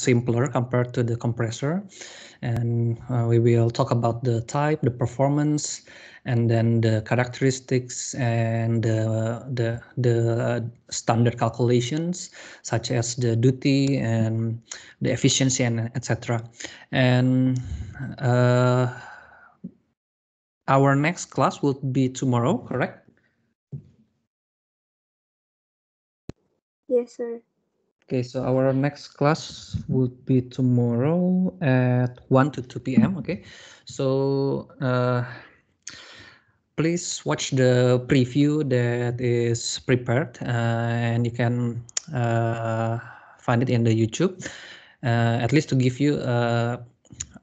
simpler compared to the compressor. And uh, we will talk about the type, the performance, and then the characteristics and uh, the, the uh, standard calculations, such as the duty and the efficiency and etc. And uh, our next class will be tomorrow, correct? Yes, sir. Okay, so our next class would be tomorrow at 1 to 2 p.m. Okay, so uh, please watch the preview that is prepared uh, and you can uh, find it in the YouTube, uh, at least to give you a,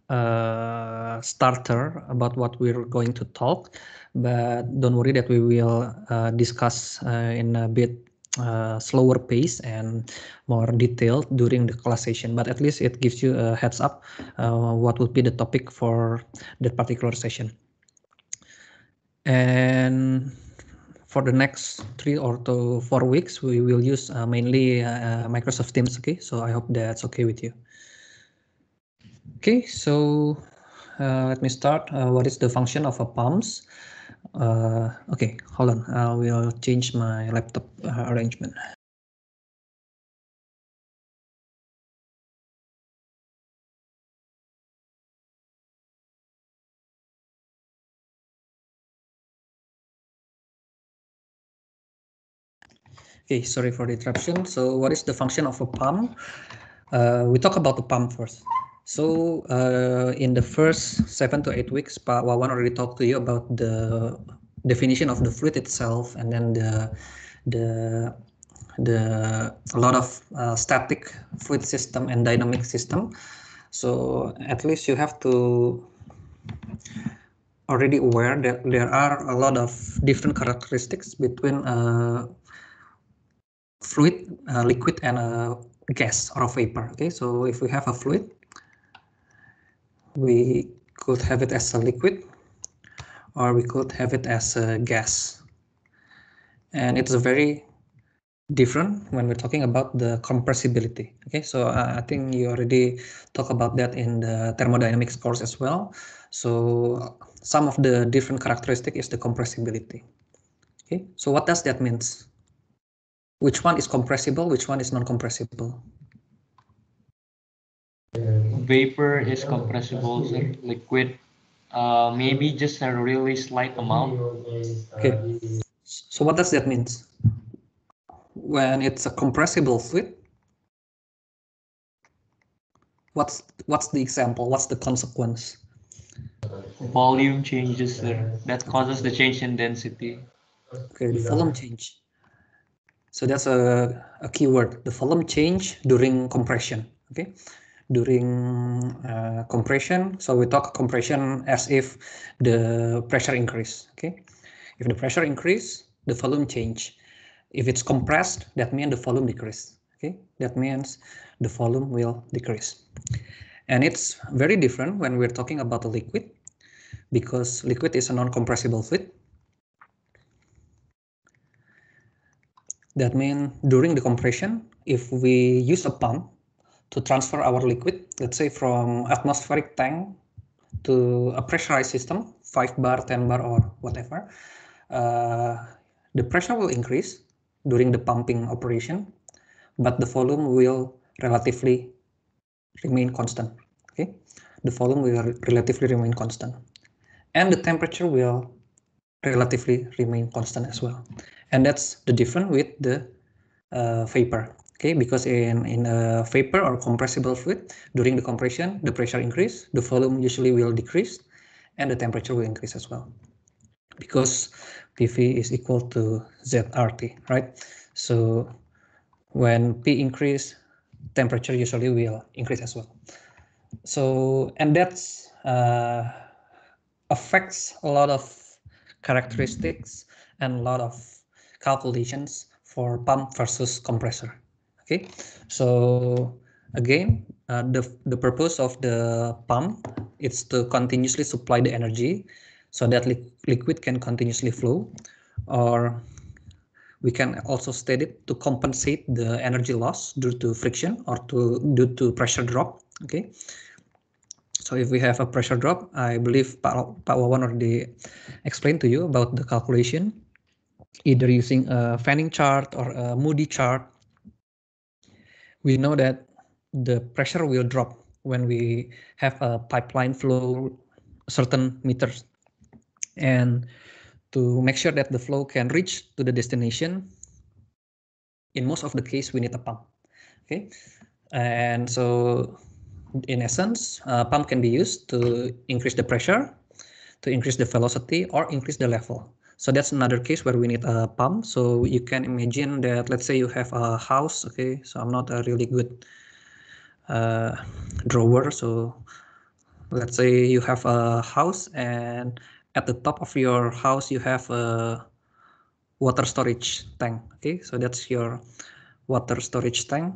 a, starter about what we're going to talk. But don't worry that we will uh, discuss uh, in a bit uh, slower pace and more detailed during the class session but at least it gives you a heads up uh, what would be the topic for that particular session and for the next three or two, four weeks we will use uh, mainly uh, microsoft teams okay so i hope that's okay with you okay so uh, let me start what is the function of a pumps uh, okay, hold on. I will change my laptop uh, arrangement. Okay, sorry for the interruption. So what is the function of a pump? Uh, we talk about the pump first. So uh, in the first seven to eight weeks, Pak Wawan already talked to you about the definition of the fluid itself, and then the the the a lot of uh, static fluid system and dynamic system. So at least you have to already aware that there are a lot of different characteristics between a uh, fluid, a uh, liquid, and a uh, gas or a vapor. Okay, so if we have a fluid, we could have it as a liquid or we could have it as a gas. And it's very different when we're talking about the compressibility. Okay, so uh, I think you already talk about that in the thermodynamics course as well. So some of the different characteristic is the compressibility. Okay, so what does that means? Which one is compressible, which one is non-compressible? Vapor is compressible, sir. Liquid, uh, maybe just a really slight amount. Okay. So what does that mean? When it's a compressible fluid, what's what's the example? What's the consequence? Volume changes, sir. That causes the change in density. Okay, the volume change. So that's a, a keyword, the volume change during compression. Okay, during uh, compression. So we talk compression as if the pressure increase. Okay, if the pressure increase, the volume change. If it's compressed, that means the volume decrease. Okay, that means the volume will decrease. And it's very different when we're talking about a liquid because liquid is a non-compressible fluid. That means during the compression, if we use a pump to transfer our liquid, let's say from atmospheric tank to a pressurized system, 5 bar, 10 bar, or whatever, uh, the pressure will increase during the pumping operation, but the volume will relatively remain constant. Okay, The volume will relatively remain constant. And the temperature will relatively remain constant as well. And that's the difference with the uh, vapor okay because in in a vapor or compressible fluid during the compression the pressure increase the volume usually will decrease and the temperature will increase as well because PV is equal to ZRT right so when P increase temperature usually will increase as well so and that's uh, affects a lot of characteristics and a lot of calculations for pump versus compressor Okay, so again, uh, the, the purpose of the pump is to continuously supply the energy so that li liquid can continuously flow or we can also state it to compensate the energy loss due to friction or to due to pressure drop okay so if we have a pressure drop i believe power one already explained to you about the calculation either using a fanning chart or a moody chart we know that the pressure will drop when we have a pipeline flow certain meters. And to make sure that the flow can reach to the destination, in most of the case, we need a pump. Okay, and so in essence, a pump can be used to increase the pressure, to increase the velocity, or increase the level. So that's another case where we need a pump. So you can imagine that, let's say you have a house, okay? So I'm not a really good uh, drawer. So let's say you have a house and at the top of your house, you have a water storage tank, okay? So that's your water storage tank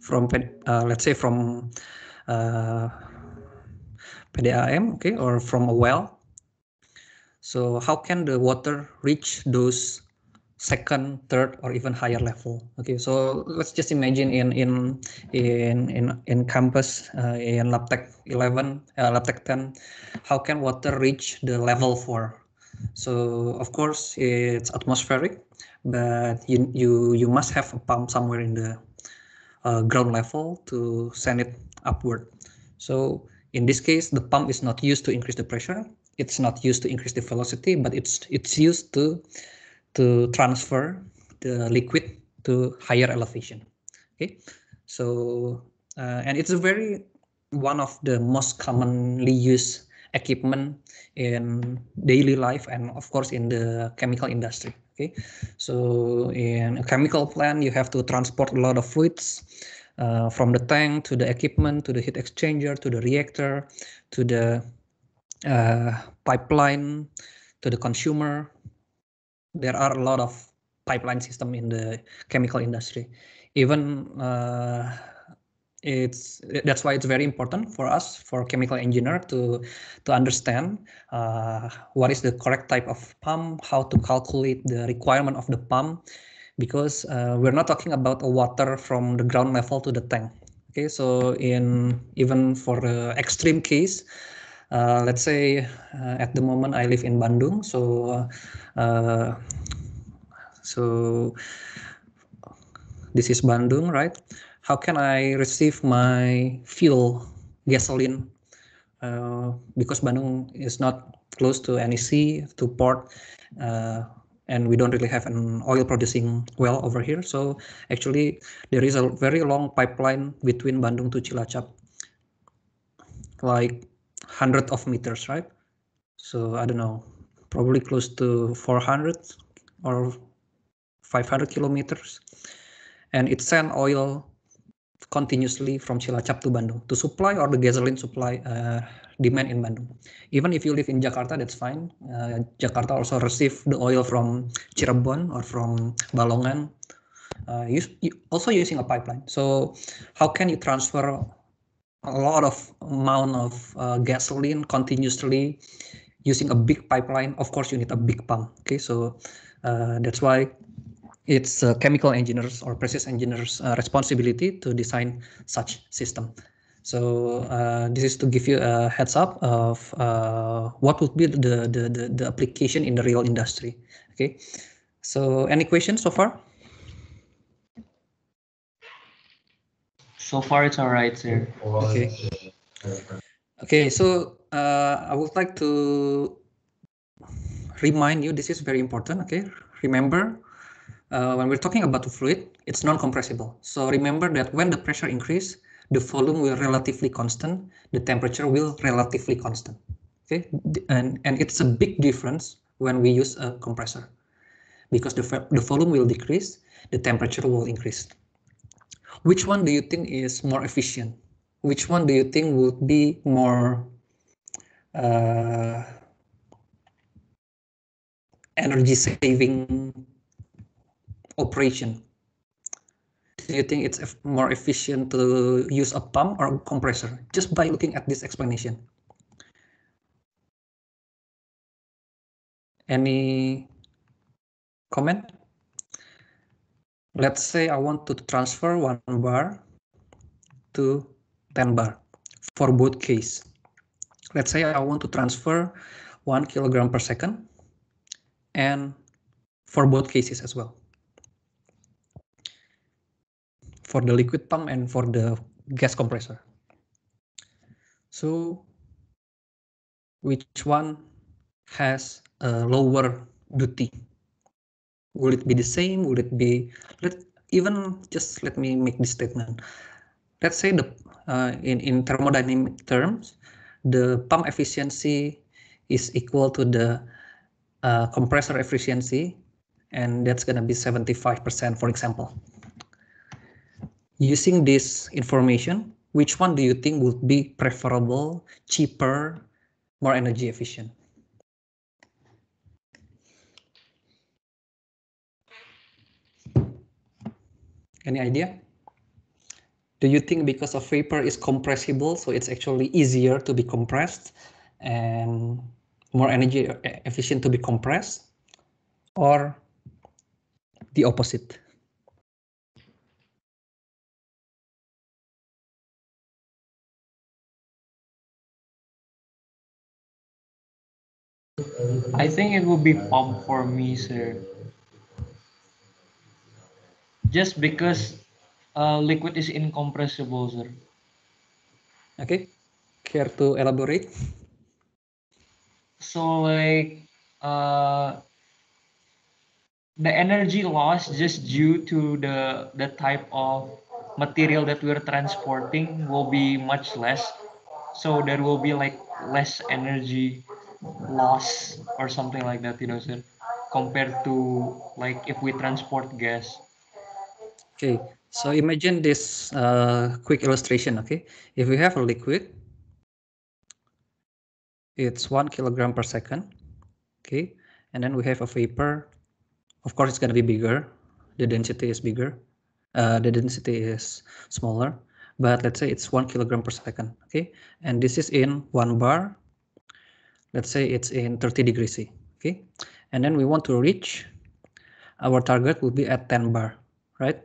from, uh, let's say from uh, PDAM, okay, or from a well so how can the water reach those second, third, or even higher level? Okay, so let's just imagine in in in in in campus uh, in LabTech 11, uh, LabTech 10, how can water reach the level four? So of course it's atmospheric, but you you you must have a pump somewhere in the uh, ground level to send it upward. So in this case, the pump is not used to increase the pressure, it's not used to increase the velocity, but it's it's used to to transfer the liquid to higher elevation. Okay, so uh, and it's a very one of the most commonly used equipment in daily life and of course in the chemical industry. Okay, so in a chemical plant, you have to transport a lot of fluids. Uh, from the tank to the equipment to the heat exchanger to the reactor to the uh, pipeline to the consumer. There are a lot of pipeline system in the chemical industry. Even uh, it's that's why it's very important for us for chemical engineer to to understand uh, what is the correct type of pump how to calculate the requirement of the pump because uh, we're not talking about water from the ground level to the tank okay so in even for the extreme case uh, let's say uh, at the moment I live in Bandung, so uh, so this is Bandung, right? How can I receive my fuel, gasoline? Uh, because Bandung is not close to any sea, to port, uh, and we don't really have an oil producing well over here. So actually, there is a very long pipeline between Bandung to Cilacap, like hundred of meters, right? So I don't know, probably close to 400 or 500 kilometers. And it sent oil continuously from Cilacap to Bandung to supply or the gasoline supply uh, demand in Bandung. Even if you live in Jakarta, that's fine. Uh, Jakarta also receive the oil from Cirebon or from Balongan, uh, also using a pipeline. So how can you transfer a lot of amount of uh, gasoline continuously using a big pipeline of course you need a big pump okay so uh, that's why it's uh, chemical engineers or process engineers uh, responsibility to design such system so uh, this is to give you a heads up of uh, what would be the, the, the the application in the real industry okay so any questions so far So far, it's all right, sir. Okay. Okay, so uh, I would like to remind you, this is very important, okay? Remember, uh, when we're talking about the fluid, it's non-compressible. So remember that when the pressure increase, the volume will relatively constant, the temperature will relatively constant, okay? And, and it's a big difference when we use a compressor because the, the volume will decrease, the temperature will increase which one do you think is more efficient? Which one do you think would be more uh, energy saving operation? Do you think it's more efficient to use a pump or a compressor? Just by looking at this explanation. Any comment? let's say I want to transfer one bar to 10 bar for both case. Let's say I want to transfer one kilogram per second and for both cases as well. For the liquid pump and for the gas compressor. So which one has a lower duty? Will it be the same? Will it be let even just let me make this statement. Let's say the uh, in in thermodynamic terms, the pump efficiency is equal to the uh, compressor efficiency, and that's going to be 75%, for example. Using this information, which one do you think would be preferable, cheaper, more energy efficient? Any idea? Do you think because a vapor is compressible, so it's actually easier to be compressed and more energy efficient to be compressed? Or the opposite? I think it would be pump for me, sir just because uh, liquid is incompressible, sir. Okay, care to elaborate? So like uh, the energy loss just due to the the type of material that we're transporting will be much less. So there will be like less energy loss or something like that, you know, sir, compared to like if we transport gas. Okay, so imagine this uh, quick illustration, okay? If we have a liquid, it's one kilogram per second, okay? And then we have a vapor. Of course, it's going to be bigger. The density is bigger. Uh, the density is smaller, but let's say it's one kilogram per second, okay? And this is in one bar. Let's say it's in 30 degrees C, okay? And then we want to reach, our target will be at 10 bar, right?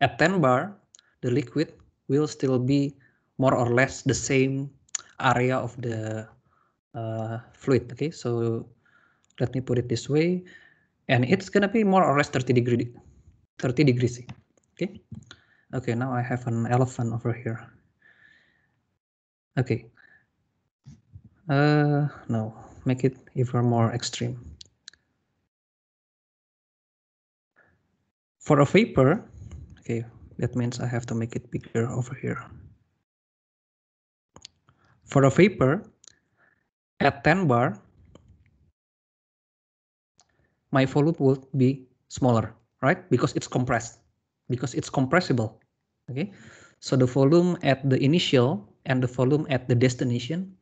at 10 bar, the liquid will still be more or less the same area of the uh, fluid. Okay, so let me put it this way, and it's gonna be more or less 30 degree, 30 degrees. Okay, okay. Now I have an elephant over here. Okay. Uh, no, make it even more extreme. For a vapor, Okay, that means I have to make it bigger over here. For a vapor, at 10 bar, my volume would be smaller, right? Because it's compressed, because it's compressible, okay? So the volume at the initial and the volume at the destination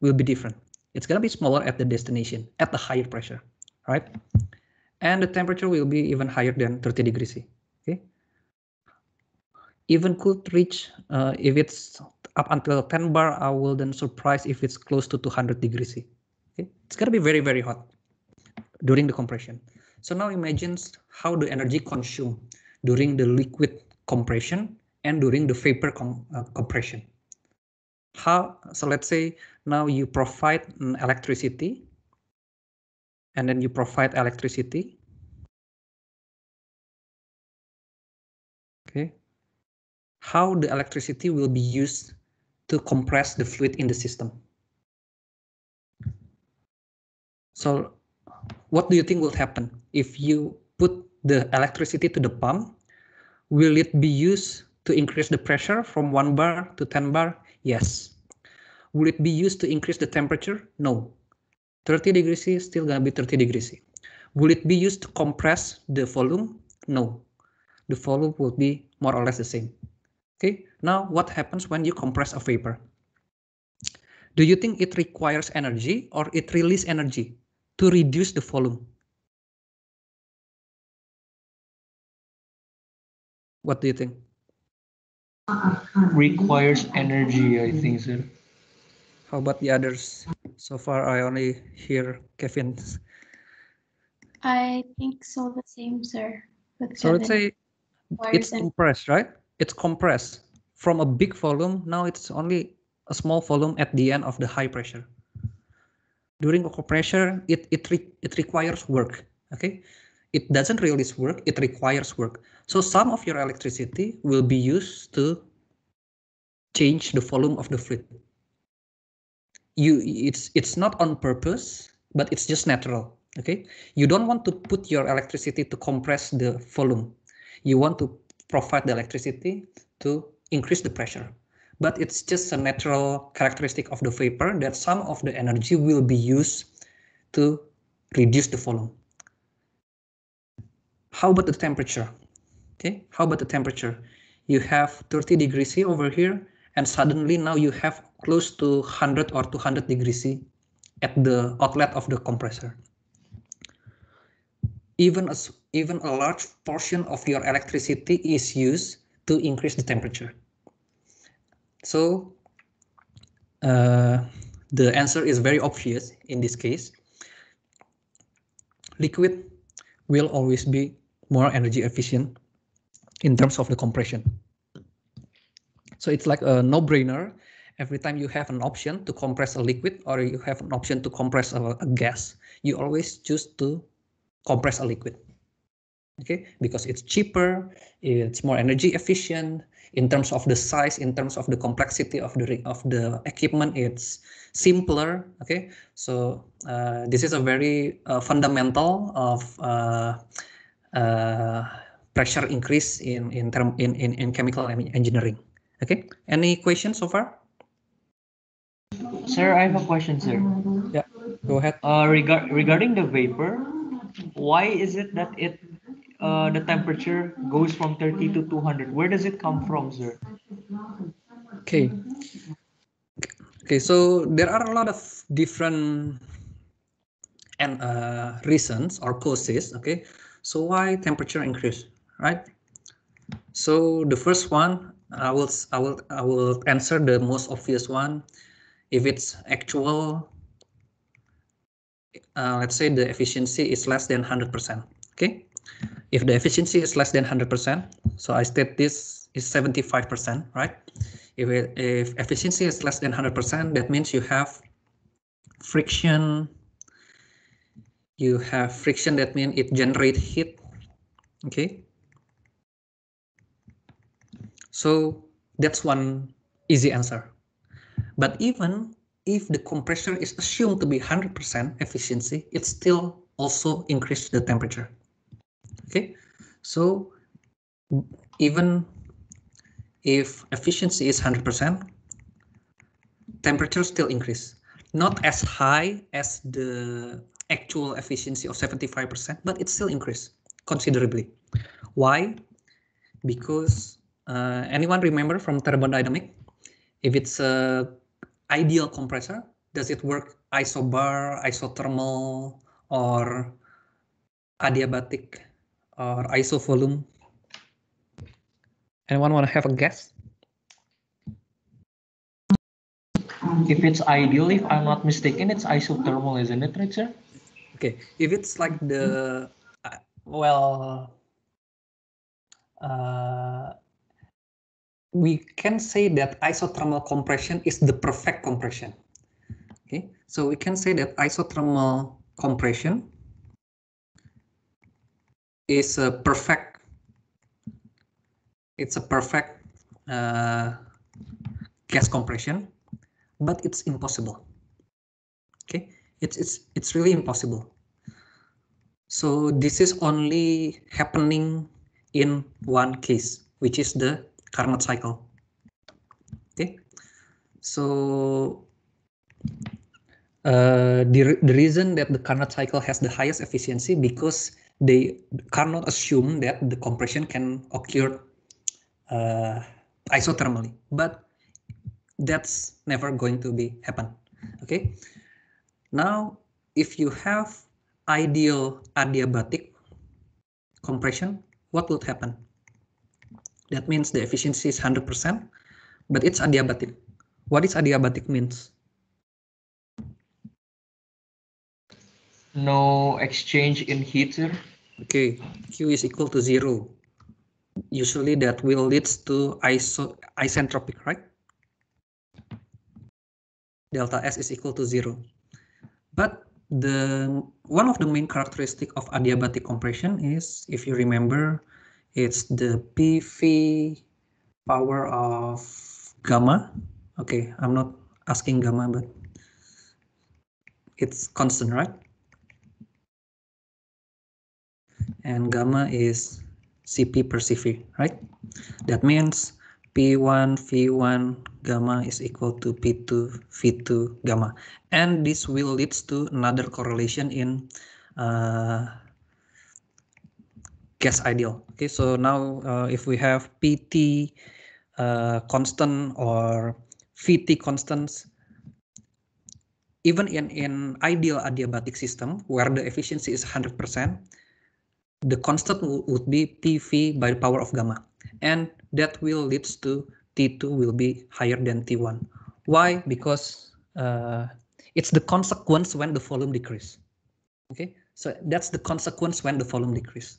will be different. It's gonna be smaller at the destination, at the higher pressure, right? And the temperature will be even higher than 30 degrees C even could reach uh, if it's up until 10 bar i will then surprise if it's close to 200 degrees c okay it's going to be very very hot during the compression so now imagine how the energy consumed during the liquid compression and during the vapor com uh, compression how so let's say now you provide electricity and then you provide electricity okay how the electricity will be used to compress the fluid in the system. So what do you think will happen if you put the electricity to the pump? Will it be used to increase the pressure from 1 bar to 10 bar? Yes. Will it be used to increase the temperature? No. 30 degrees C is still going to be 30 degrees C. Will it be used to compress the volume? No. The volume will be more or less the same. Okay, now what happens when you compress a vapor? Do you think it requires energy or it release energy to reduce the volume? What do you think? Requires energy, I think, sir. How about the others? So far, I only hear Kevin. I think so, the same, sir. So let's say it's compressed, right? it's compressed from a big volume. Now it's only a small volume at the end of the high pressure. During compressure, it it re it requires work. Okay, it doesn't release work. It requires work. So some of your electricity will be used to change the volume of the fluid. You it's it's not on purpose, but it's just natural. Okay, you don't want to put your electricity to compress the volume. You want to provide the electricity to increase the pressure. But it's just a natural characteristic of the vapor that some of the energy will be used to reduce the volume. How about the temperature? Okay, how about the temperature? You have 30 degrees C over here, and suddenly now you have close to 100 or 200 degrees C at the outlet of the compressor. Even as even a large portion of your electricity is used to increase the temperature. So uh, the answer is very obvious in this case. Liquid will always be more energy efficient in terms of the compression. So it's like a no-brainer. Every time you have an option to compress a liquid or you have an option to compress a, a gas, you always choose to compress a liquid okay because it's cheaper it's more energy efficient in terms of the size in terms of the complexity of the of the equipment it's simpler okay so uh, this is a very uh, fundamental of uh, uh pressure increase in in term in, in in chemical engineering okay any questions so far sir i have a question sir yeah go ahead uh regard regarding the vapor why is it that it uh, the temperature goes from 30 to 200. Where does it come from, sir? Okay. Okay, so there are a lot of different and uh, reasons or causes. Okay, so why temperature increase, right? So the first one, I will I will I will answer the most obvious one. If it's actual, uh, let's say the efficiency is less than 100%. Okay, if the efficiency is less than 100%, so I state this is 75%, right? If, it, if efficiency is less than 100%, that means you have friction. You have friction, that means it generates heat, okay? So that's one easy answer. But even if the compressor is assumed to be 100% efficiency, it still also increases the temperature. Okay, so even if efficiency is 100%, temperature still increase. Not as high as the actual efficiency of 75%, but it still increase considerably. Why? Because uh, anyone remember from thermodynamic? If it's a ideal compressor, does it work isobar, isothermal, or adiabatic or isovolume? Anyone want to have a guess? If it's ideal, if I'm not mistaken, it's isothermal, isn't it, Richard? Okay, if it's like the, uh, well, uh, we can say that isothermal compression is the perfect compression. Okay, so we can say that isothermal compression is a perfect it's a perfect uh, gas compression but it's impossible okay it's it's it's really impossible so this is only happening in one case which is the Carnot cycle okay so uh, the, the reason that the Carnot cycle has the highest efficiency because they cannot assume that the compression can occur uh, isothermally, but that's never going to be happen. Okay. Now, if you have ideal adiabatic compression, what would happen? That means the efficiency is 100%, but it's adiabatic. What is adiabatic means? no exchange in heater. Okay, Q is equal to zero. Usually that will leads to iso isentropic, right? Delta S is equal to zero. But the one of the main characteristic of adiabatic compression is, if you remember, it's the PV power of gamma. Okay, I'm not asking gamma, but it's constant, right? and gamma is Cp per Cv, right? That means P1 V1 gamma is equal to P2 V2 gamma. And this will leads to another correlation in uh, gas ideal. Okay, so now uh, if we have PT uh, constant or VT constants, even in an ideal adiabatic system where the efficiency is 100%, the constant would be PV by the power of gamma. And that will lead to T2 will be higher than T1. Why? Because uh, it's the consequence when the volume decrease. Okay, so that's the consequence when the volume decrease.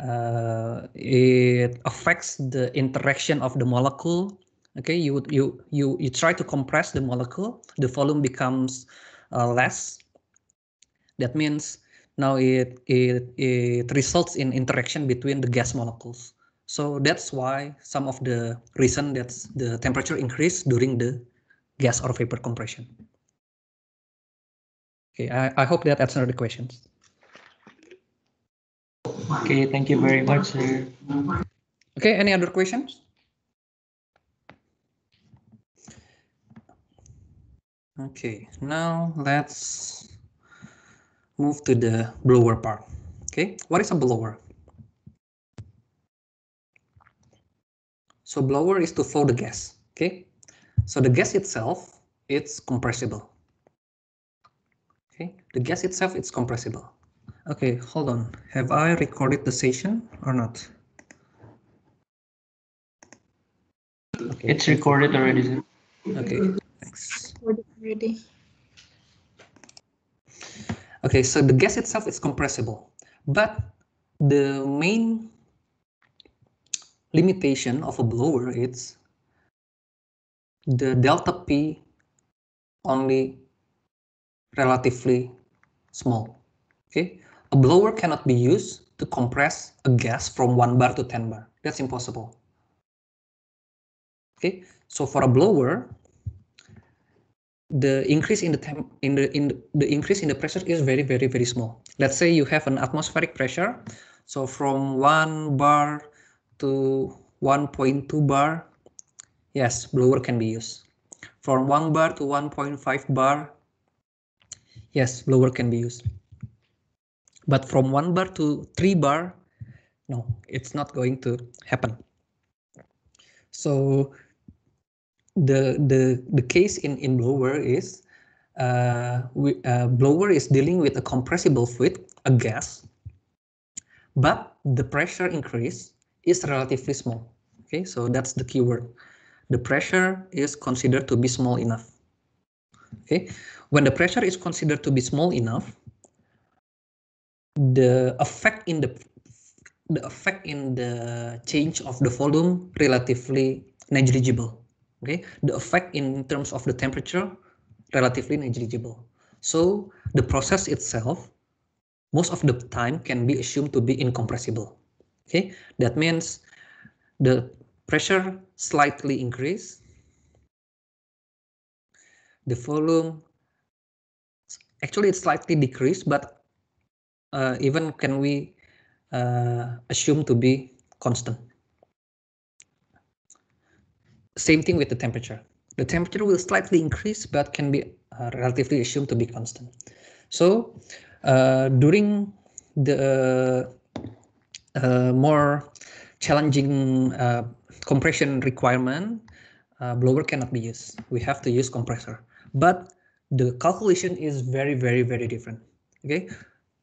Uh, it affects the interaction of the molecule. Okay, you would you you you try to compress the molecule, the volume becomes uh, less. That means now it, it, it results in interaction between the gas molecules. So that's why some of the reason that the temperature increase during the gas or vapor compression. Okay, I, I hope that answered the questions. Okay, thank you very much, sir. Okay, any other questions? Okay, now let's move to the blower part. Okay, what is a blower? So blower is to flow the gas, okay? So the gas itself, it's compressible. Okay, the gas itself, it's compressible. Okay, hold on. Have I recorded the session or not? Okay. It's recorded already. Okay, thanks. Recorded already. Okay, so the gas itself is compressible, but the main limitation of a blower is the delta P only relatively small. Okay, a blower cannot be used to compress a gas from 1 bar to 10 bar. That's impossible. Okay, so for a blower, the increase in the temp in the in the increase in the pressure is very very very small let's say you have an atmospheric pressure so from one bar to 1.2 bar yes blower can be used from one bar to 1.5 bar yes blower can be used but from one bar to three bar no it's not going to happen so the the the case in in blower is uh, we, uh, blower is dealing with a compressible fluid, a gas, but the pressure increase is relatively small. Okay, so that's the keyword. The pressure is considered to be small enough. Okay, when the pressure is considered to be small enough, the effect in the the effect in the change of the volume relatively negligible okay the effect in terms of the temperature relatively negligible so the process itself most of the time can be assumed to be incompressible okay that means the pressure slightly increase the volume actually it's slightly decreased but uh, even can we uh, assume to be constant same thing with the temperature. The temperature will slightly increase, but can be uh, relatively assumed to be constant. So uh, during the uh, more challenging uh, compression requirement, uh, blower cannot be used. We have to use compressor, but the calculation is very, very, very different. Okay,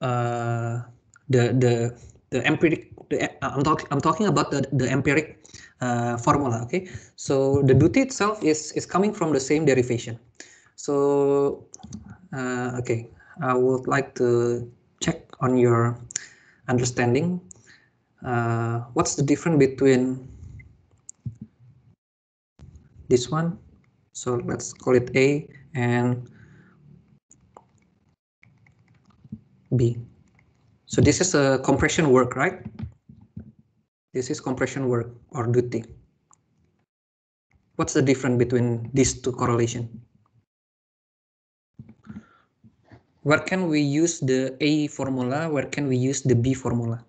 uh, the the the empiric the, I'm, talking. I'm talking about the, the empiric uh, formula. Okay, so the duty itself is is coming from the same derivation. So uh, okay, I would like to check on your understanding. Uh, what's the difference between this one? So let's call it A and B. So this is a compression work, right? This is compression work or duty. What's the difference between these two correlation? Where can we use the A formula? Where can we use the B formula?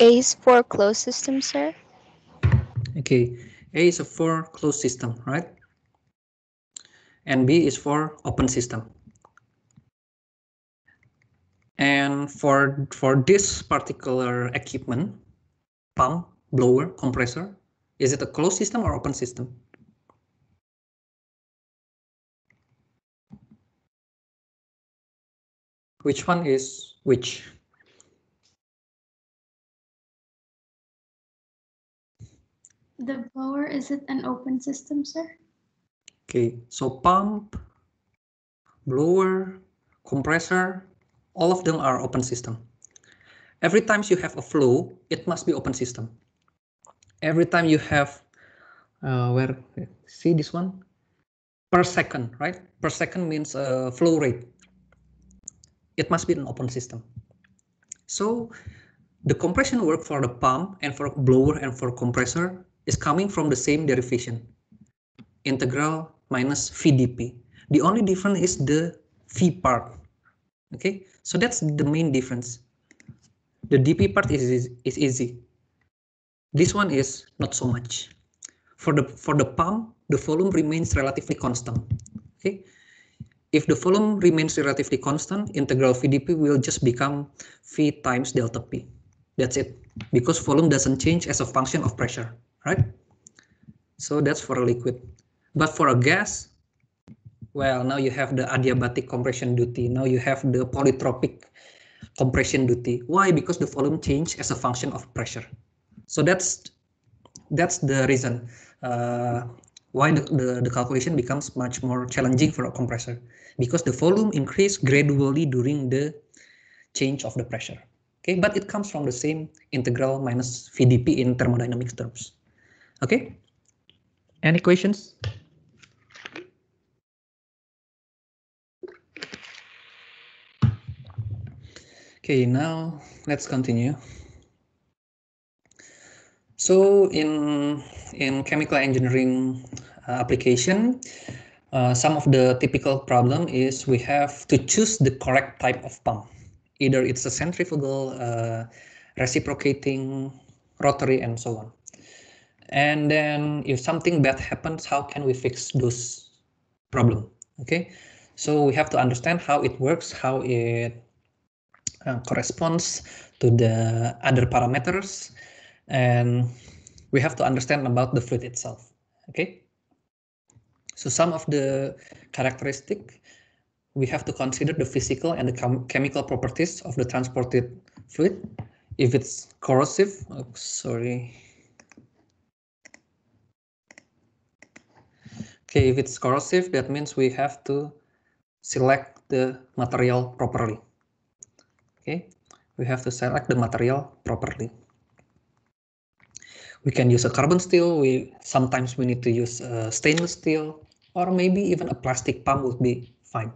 A is for closed system, sir. Okay, A is for closed system, right? And B is for open system. And for, for this particular equipment, pump, blower, compressor, is it a closed system or open system? Which one is which? The blower, is it an open system, sir? Okay, so pump, blower, compressor, all of them are open system. Every time you have a flow, it must be open system. Every time you have, uh, where, see this one? Per second, right? Per second means uh, flow rate. It must be an open system. So the compression work for the pump and for blower and for compressor is coming from the same derivation, integral minus VDP. The only difference is the V part okay so that's the main difference the dp part is, is easy this one is not so much for the for the pump the volume remains relatively constant okay if the volume remains relatively constant integral vdp will just become v times delta p that's it because volume doesn't change as a function of pressure right so that's for a liquid but for a gas well now you have the adiabatic compression duty now you have the polytropic compression duty why because the volume change as a function of pressure so that's that's the reason uh, why the, the, the, calculation becomes much more challenging for a compressor because the volume increase gradually during the change of the pressure okay but it comes from the same integral minus vdp in thermodynamics terms okay any questions Okay, now let's continue. So in, in chemical engineering uh, application, uh, some of the typical problem is we have to choose the correct type of pump. Either it's a centrifugal, uh, reciprocating, rotary, and so on. And then if something bad happens, how can we fix those problem? Okay, so we have to understand how it works, how it uh, corresponds to the other parameters and we have to understand about the fluid itself okay so some of the characteristic we have to consider the physical and the chem chemical properties of the transported fluid if it's corrosive oh, sorry okay if it's corrosive that means we have to select the material properly Okay, we have to select the material properly. We can use a carbon steel. We sometimes we need to use a uh, stainless steel, or maybe even a plastic pump would be fine.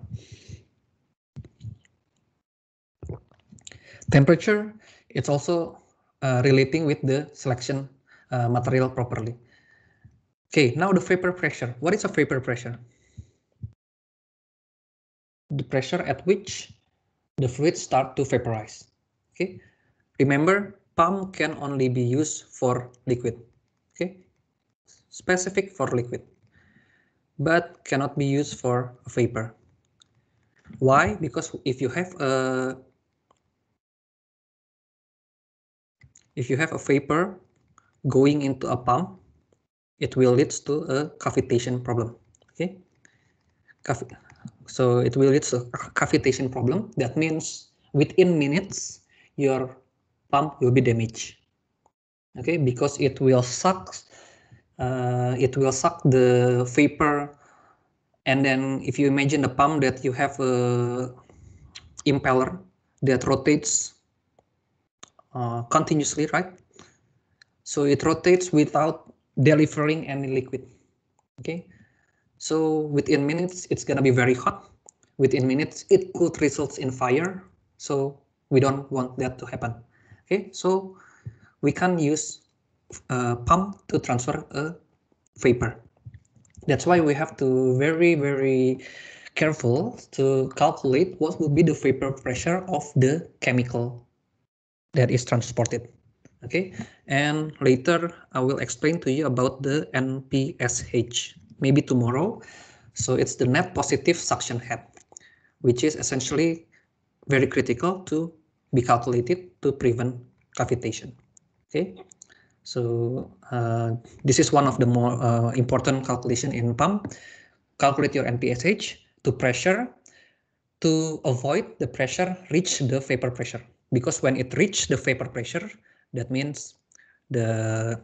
Temperature, it's also uh, relating with the selection uh, material properly. Okay, now the vapor pressure. What is a vapor pressure? The pressure at which the fluid start to vaporize. Okay, remember pump can only be used for liquid. Okay, specific for liquid, but cannot be used for vapor. Why? Because if you have a if you have a vapor going into a pump, it will lead to a cavitation problem. Okay, Cav so it will lead to cavitation problem. That means within minutes, your pump will be damaged. Okay, because it will suck, uh, it will suck the vapor, and then if you imagine the pump that you have a impeller that rotates uh, continuously, right? So it rotates without delivering any liquid. Okay, so within minutes, it's going to be very hot. Within minutes, it could result in fire. So we don't want that to happen. Okay, so we can use a uh, pump to transfer a vapor. That's why we have to very, very careful to calculate what would be the vapor pressure of the chemical that is transported. Okay, and later I will explain to you about the NPSH maybe tomorrow. So it's the net positive suction head, which is essentially very critical to be calculated to prevent cavitation. Okay, so uh, this is one of the more uh, important calculation in pump. Calculate your NPSH to pressure to avoid the pressure reach the vapor pressure because when it reach the vapor pressure, that means the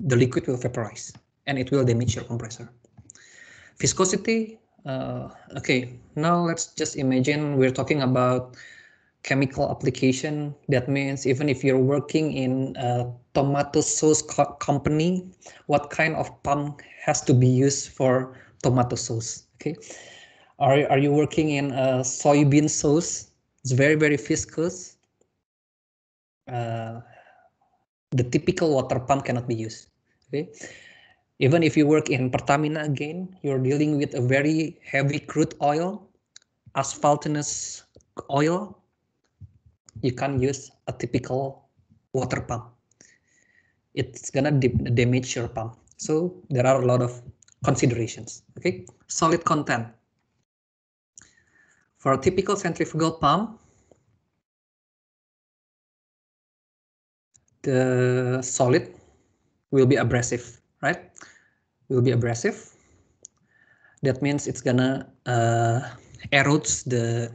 the liquid will vaporize and it will damage your compressor. Viscosity, uh, okay, now let's just imagine we're talking about chemical application. That means even if you're working in a tomato sauce co company, what kind of pump has to be used for tomato sauce, okay? Are, are you working in a soybean sauce? It's very, very viscous. Uh, the typical water pump cannot be used, okay? Even if you work in Pertamina again, you're dealing with a very heavy crude oil, asphaltinous oil. You can't use a typical water pump. It's gonna damage your pump. So there are a lot of considerations. Okay, solid content. For a typical centrifugal pump, the solid will be abrasive, right? will be abrasive. That means it's gonna uh, erodes the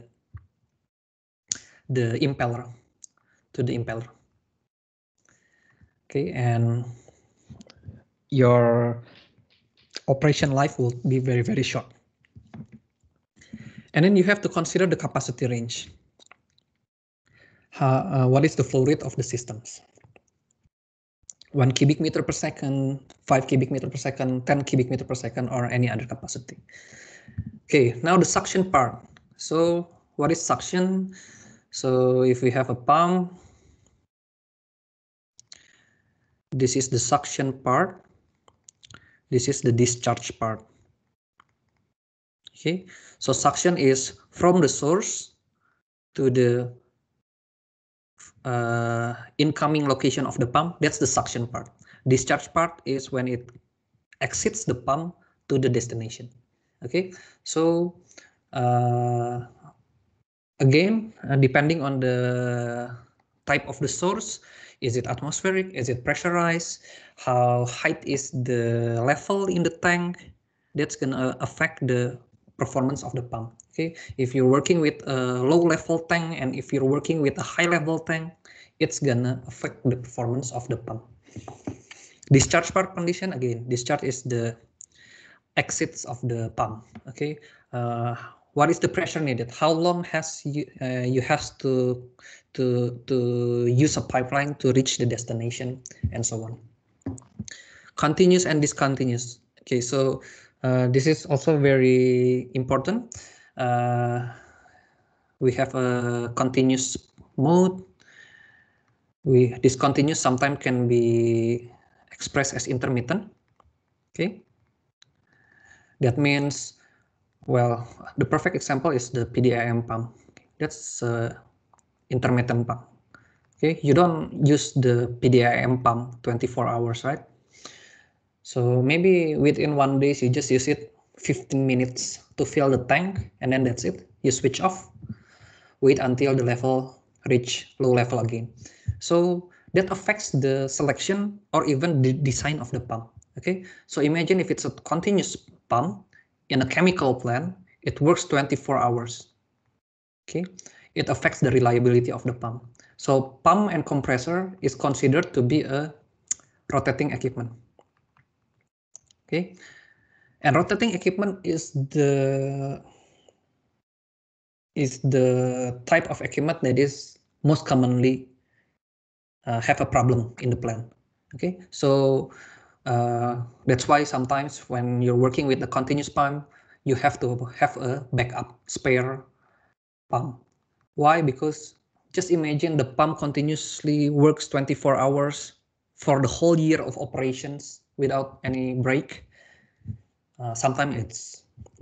the impeller to the impeller. Okay, and your operation life will be very, very short. And then you have to consider the capacity range. uh, what is the flow rate of the systems? 1 cubic meter per second, 5 cubic meter per second, 10 cubic meter per second, or any other capacity. Okay, now the suction part. So what is suction? So if we have a pump, this is the suction part. This is the discharge part. Okay, so suction is from the source to the uh, incoming location of the pump, that's the suction part. Discharge part is when it exits the pump to the destination. Okay, so uh, again, uh, depending on the type of the source, is it atmospheric, is it pressurized, how height is the level in the tank, that's gonna affect the performance of the pump. Okay, if you're working with a low level tank and if you're working with a high level tank, it's gonna affect the performance of the pump. Discharge part condition again, discharge is the exits of the pump. Okay, uh, what is the pressure needed? How long has you uh, you have to to to use a pipeline to reach the destination and so on. Continuous and discontinuous. Okay, so uh, this is also very important. Uh, we have a continuous mode we discontinuous sometimes can be expressed as intermittent. Okay. That means, well, the perfect example is the PDIM pump. That's intermittent pump. Okay, you don't use the PDIM pump 24 hours, right? So maybe within one day, you just use it 15 minutes to fill the tank, and then that's it. You switch off, wait until the level reach low level again. So that affects the selection or even the design of the pump. Okay, so imagine if it's a continuous pump in a chemical plant, it works 24 hours. Okay, it affects the reliability of the pump. So pump and compressor is considered to be a rotating equipment. Okay, and rotating equipment is the is the type of equipment that is most commonly uh, have a problem in the plant. Okay, so uh, that's why sometimes when you're working with the continuous pump, you have to have a backup spare pump. Why? Because just imagine the pump continuously works 24 hours for the whole year of operations without any break. Uh, sometimes it's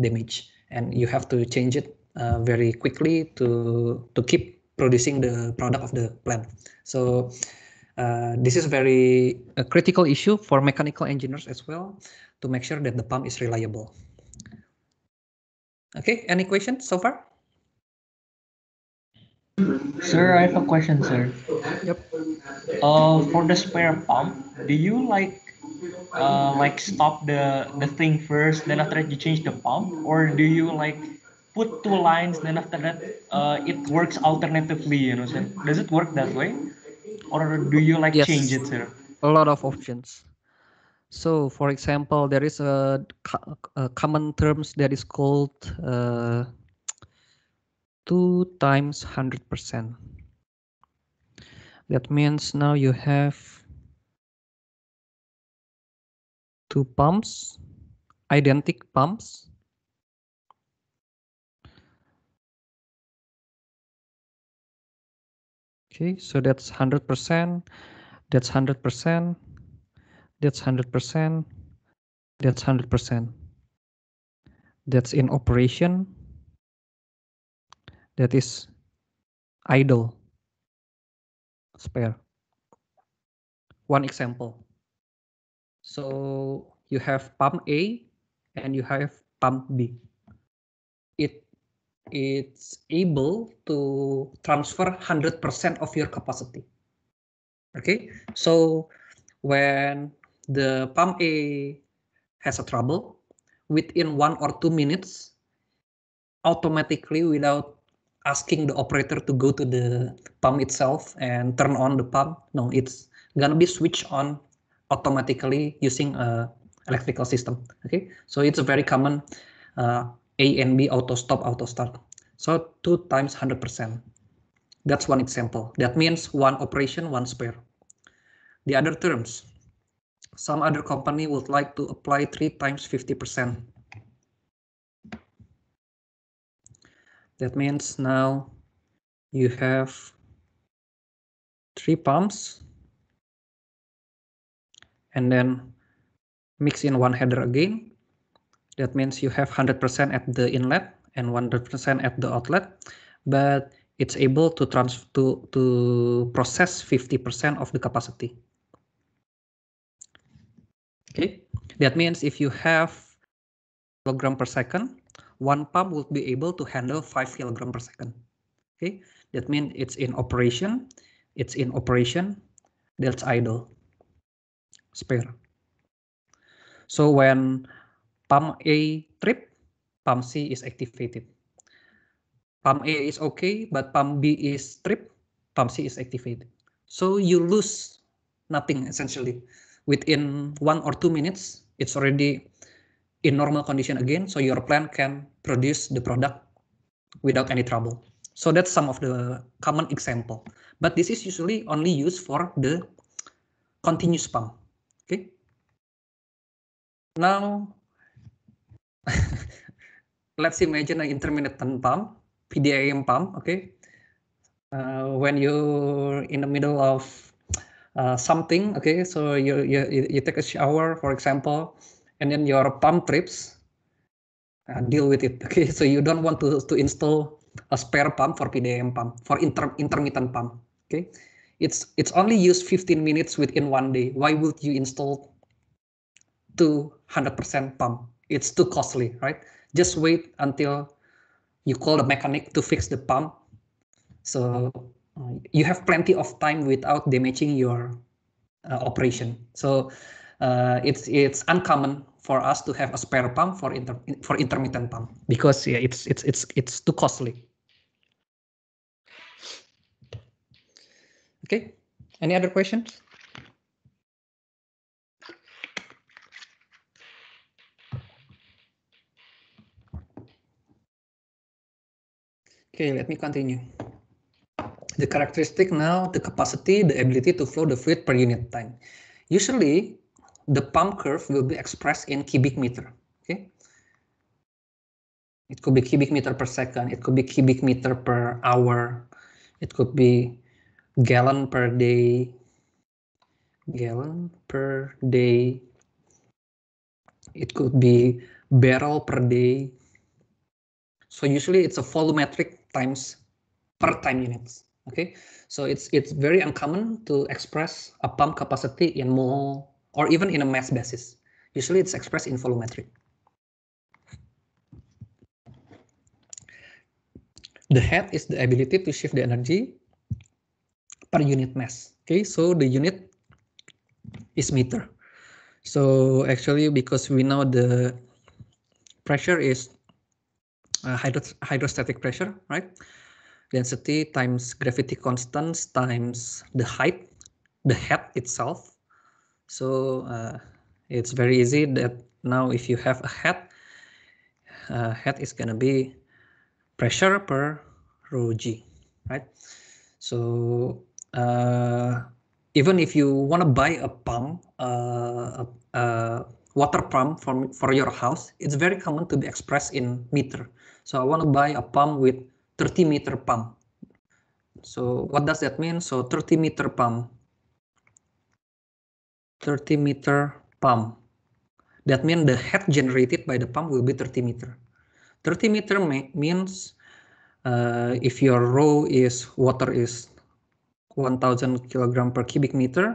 damaged and you have to change it uh, very quickly to to keep producing the product of the plant. So uh, this is very a critical issue for mechanical engineers as well to make sure that the pump is reliable. Okay, any questions so far? Sir, I have a question, sir. Yep. Uh, for the spare pump, do you like uh, like stop the the thing first, then after that you change the pump, or do you like put two lines, then after that uh, it works alternatively, you know, sir. Does it work that way? Or do you like yes. change it, sir? A lot of options. So, for example, there is a, a common terms that is called uh, two times 100%. That means now you have two pumps, identical pumps, Okay, so that's 100%, that's 100%, that's 100%, that's 100%. That's in operation. That is idle, spare. One example. So you have pump A and you have pump B it's able to transfer 100% of your capacity. Okay, so when the pump A has a trouble, within one or two minutes, automatically without asking the operator to go to the pump itself and turn on the pump, no, it's gonna be switched on automatically using a electrical system. Okay, so it's a very common uh, a and B auto stop, auto start. So two times 100%. That's one example. That means one operation, one spare. The other terms, some other company would like to apply three times 50%. That means now you have three pumps and then mix in one header again that means you have 100% at the inlet and 100% at the outlet, but it's able to trans to to process 50% of the capacity. Okay, that means if you have kilogram per second, one pump would be able to handle five kilogram per second. Okay, that means it's in operation, it's in operation, that's idle, spare. So when Pump A trip, pump C is activated. Pump A is okay, but pump B is trip, pump C is activated. So you lose nothing essentially. Within one or two minutes, it's already in normal condition again, so your plant can produce the product without any trouble. So that's some of the common example. But this is usually only used for the continuous pump. Okay. Now let's imagine an intermittent pump, PDAM pump, okay? Uh, when you're in the middle of uh, something, okay, so you, you, you take a shower, for example, and then your pump trips, uh, deal with it, okay? So you don't want to, to install a spare pump for PDAM pump, for inter intermittent pump, okay? It's, it's only used 15 minutes within one day. Why would you install 200% pump it's too costly, right? Just wait until you call the mechanic to fix the pump. So uh, you have plenty of time without damaging your uh, operation. So uh, it's it's uncommon for us to have a spare pump for inter for intermittent pump because yeah, it's it's it's it's too costly. Okay, any other questions? Okay, let me continue. The characteristic now, the capacity, the ability to flow the fluid per unit time. Usually, the pump curve will be expressed in cubic meter. Okay, it could be cubic meter per second. It could be cubic meter per hour. It could be gallon per day. Gallon per day. It could be barrel per day. So usually it's a volumetric times per time units. Okay, so it's it's very uncommon to express a pump capacity in mole or even in a mass basis. Usually it's expressed in volumetric. The head is the ability to shift the energy per unit mass. Okay, so the unit is meter. So actually, because we know the pressure is uh, hydro- hydrostatic pressure, right? Density times gravity constants times the height, the head itself. So uh, it's very easy that now if you have a head, uh, head is going to be pressure per rho g, right? So uh, even if you want to buy a pump, uh, a, a, water pump for, for your house, it's very common to be expressed in meter. So I want to buy a pump with 30 meter pump. So what does that mean? So 30 meter pump. 30 meter pump. That means the head generated by the pump will be 30 meter. 30 meter means uh, if your row is water is 1000 kilogram per cubic meter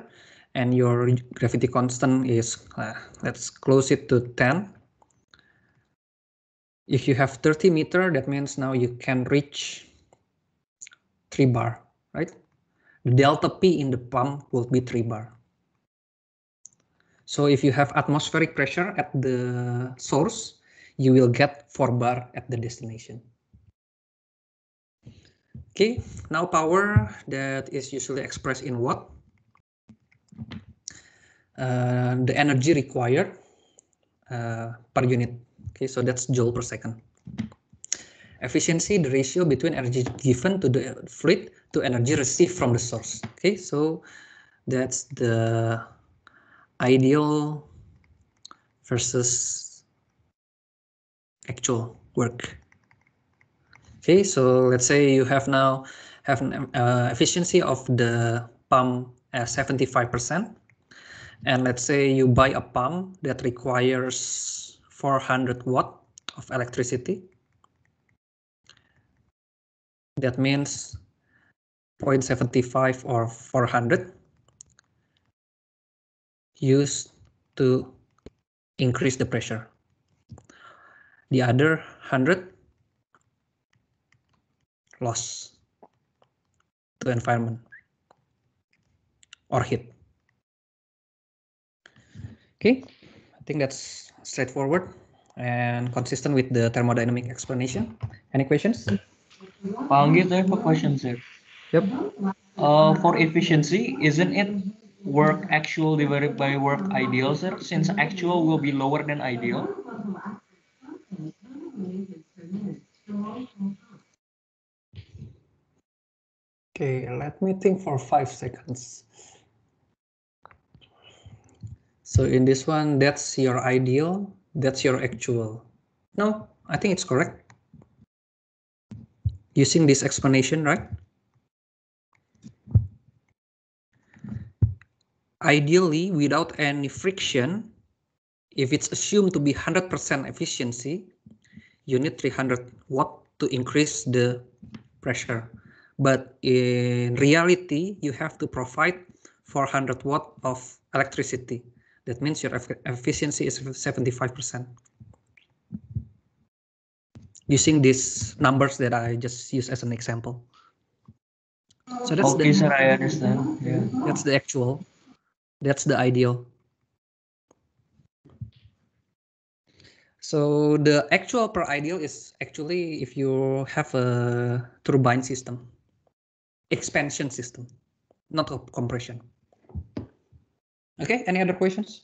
and your gravity constant is uh, let's close it to 10 if you have 30 meter, that means now you can reach 3 bar, right? The delta P in the pump will be 3 bar. So if you have atmospheric pressure at the source, you will get 4 bar at the destination. Okay, now power that is usually expressed in watt. Uh, the energy required uh, per unit Okay, so that's joule per second. Efficiency, the ratio between energy given to the fluid to energy received from the source. Okay, so that's the ideal versus actual work. Okay, so let's say you have now have an uh, efficiency of the pump at 75%. And let's say you buy a pump that requires 400 watt of electricity. That means 0.75 or 400 used to increase the pressure. The other 100 loss to environment or heat. Okay, I think that's straightforward and consistent with the thermodynamic explanation. Any questions? I have a question, sir. Yep. Uh, for efficiency, isn't it work actual divided by work ideal, sir? Since actual will be lower than ideal. Okay, let me think for five seconds. So in this one, that's your ideal, that's your actual. No, I think it's correct. Using this explanation, right? Ideally, without any friction, if it's assumed to be 100% efficiency, you need 300 watt to increase the pressure. But in reality, you have to provide 400 watt of electricity that means your efficiency is 75%. Using these numbers that I just use as an example. So that's okay, the, sir, I understand. Yeah. That's the actual. That's the ideal. So the actual per ideal is actually if you have a turbine system, expansion system, not a compression. Okay, any other questions?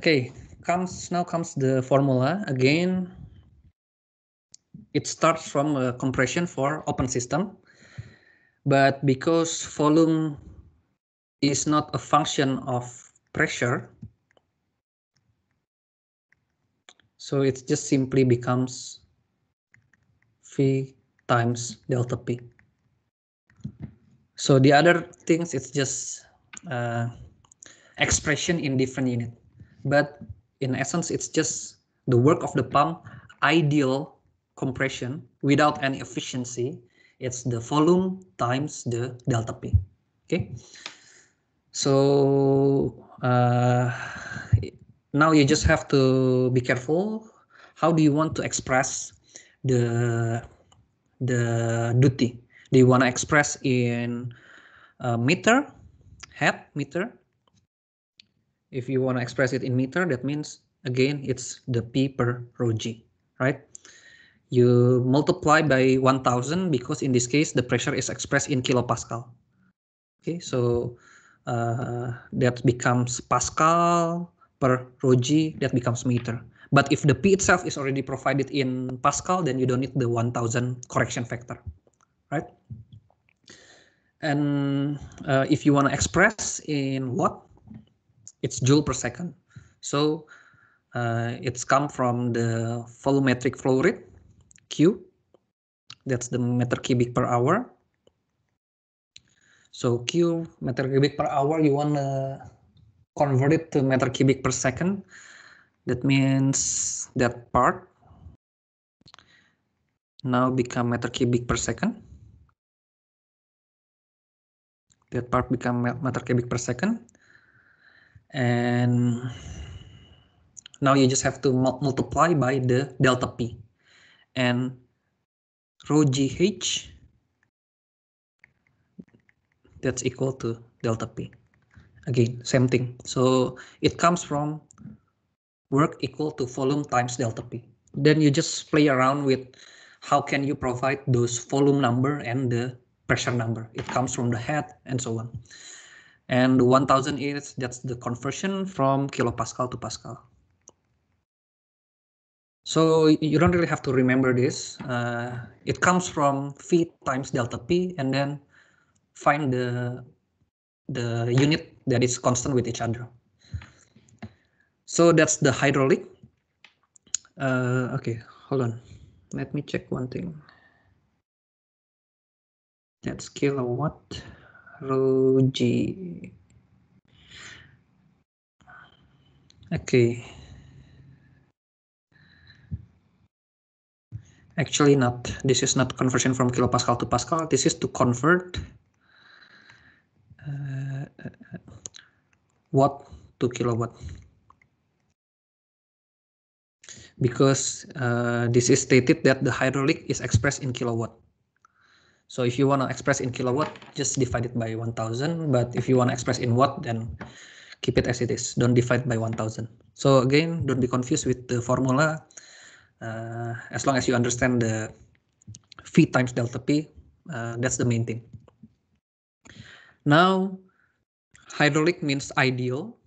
Okay, comes now comes the formula again. It starts from a compression for open system, but because volume is not a function of pressure, so it just simply becomes V times delta P. So the other things it's just uh, expression in different unit, but in essence it's just the work of the pump ideal compression without any efficiency. It's the volume times the delta P. Okay. So uh, now you just have to be careful. How do you want to express the the duty? do you want to express in uh, meter, head meter? If you want to express it in meter, that means again it's the p per rho g, right? You multiply by 1000 because in this case the pressure is expressed in kilopascal. Okay, so uh, that becomes pascal per rho g, that becomes meter. But if the p itself is already provided in pascal, then you don't need the 1000 correction factor right? And uh, if you want to express in what, it's joule per second. So uh, it's come from the volumetric flow rate, Q. That's the meter cubic per hour. So Q meter cubic per hour, you want to convert it to meter cubic per second. That means that part now become meter cubic per second that part become meter cubic per second and now you just have to multiply by the delta p and rho gh that's equal to delta p again same thing so it comes from work equal to volume times delta p then you just play around with how can you provide those volume number and the pressure number. It comes from the head and so on. And 1000 is that's the conversion from kilopascal to pascal. So you don't really have to remember this. Uh, it comes from V times delta P and then find the the unit that is constant with each other. So that's the hydraulic. Uh, okay, hold on. Let me check one thing. That's kilowatt. Rho G. Okay. Actually not. This is not conversion from kilopascal to pascal. This is to convert uh, watt to kilowatt. Because uh, this is stated that the hydraulic is expressed in kilowatt. So if you want to express in kilowatt, just divide it by 1000. But if you want to express in watt, then keep it as it is. Don't divide by 1000. So again, don't be confused with the formula. Uh, as long as you understand the V times delta P, uh, that's the main thing. Now, hydraulic means ideal.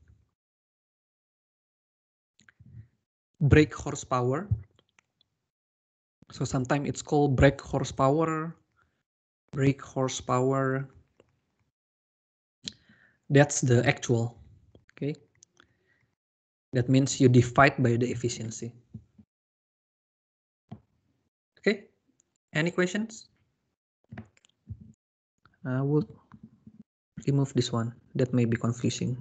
Brake horsepower. So sometimes it's called brake horsepower brake horsepower. That's the actual, okay? That means you divide by the efficiency. Okay, any questions? I will remove this one. That may be confusing.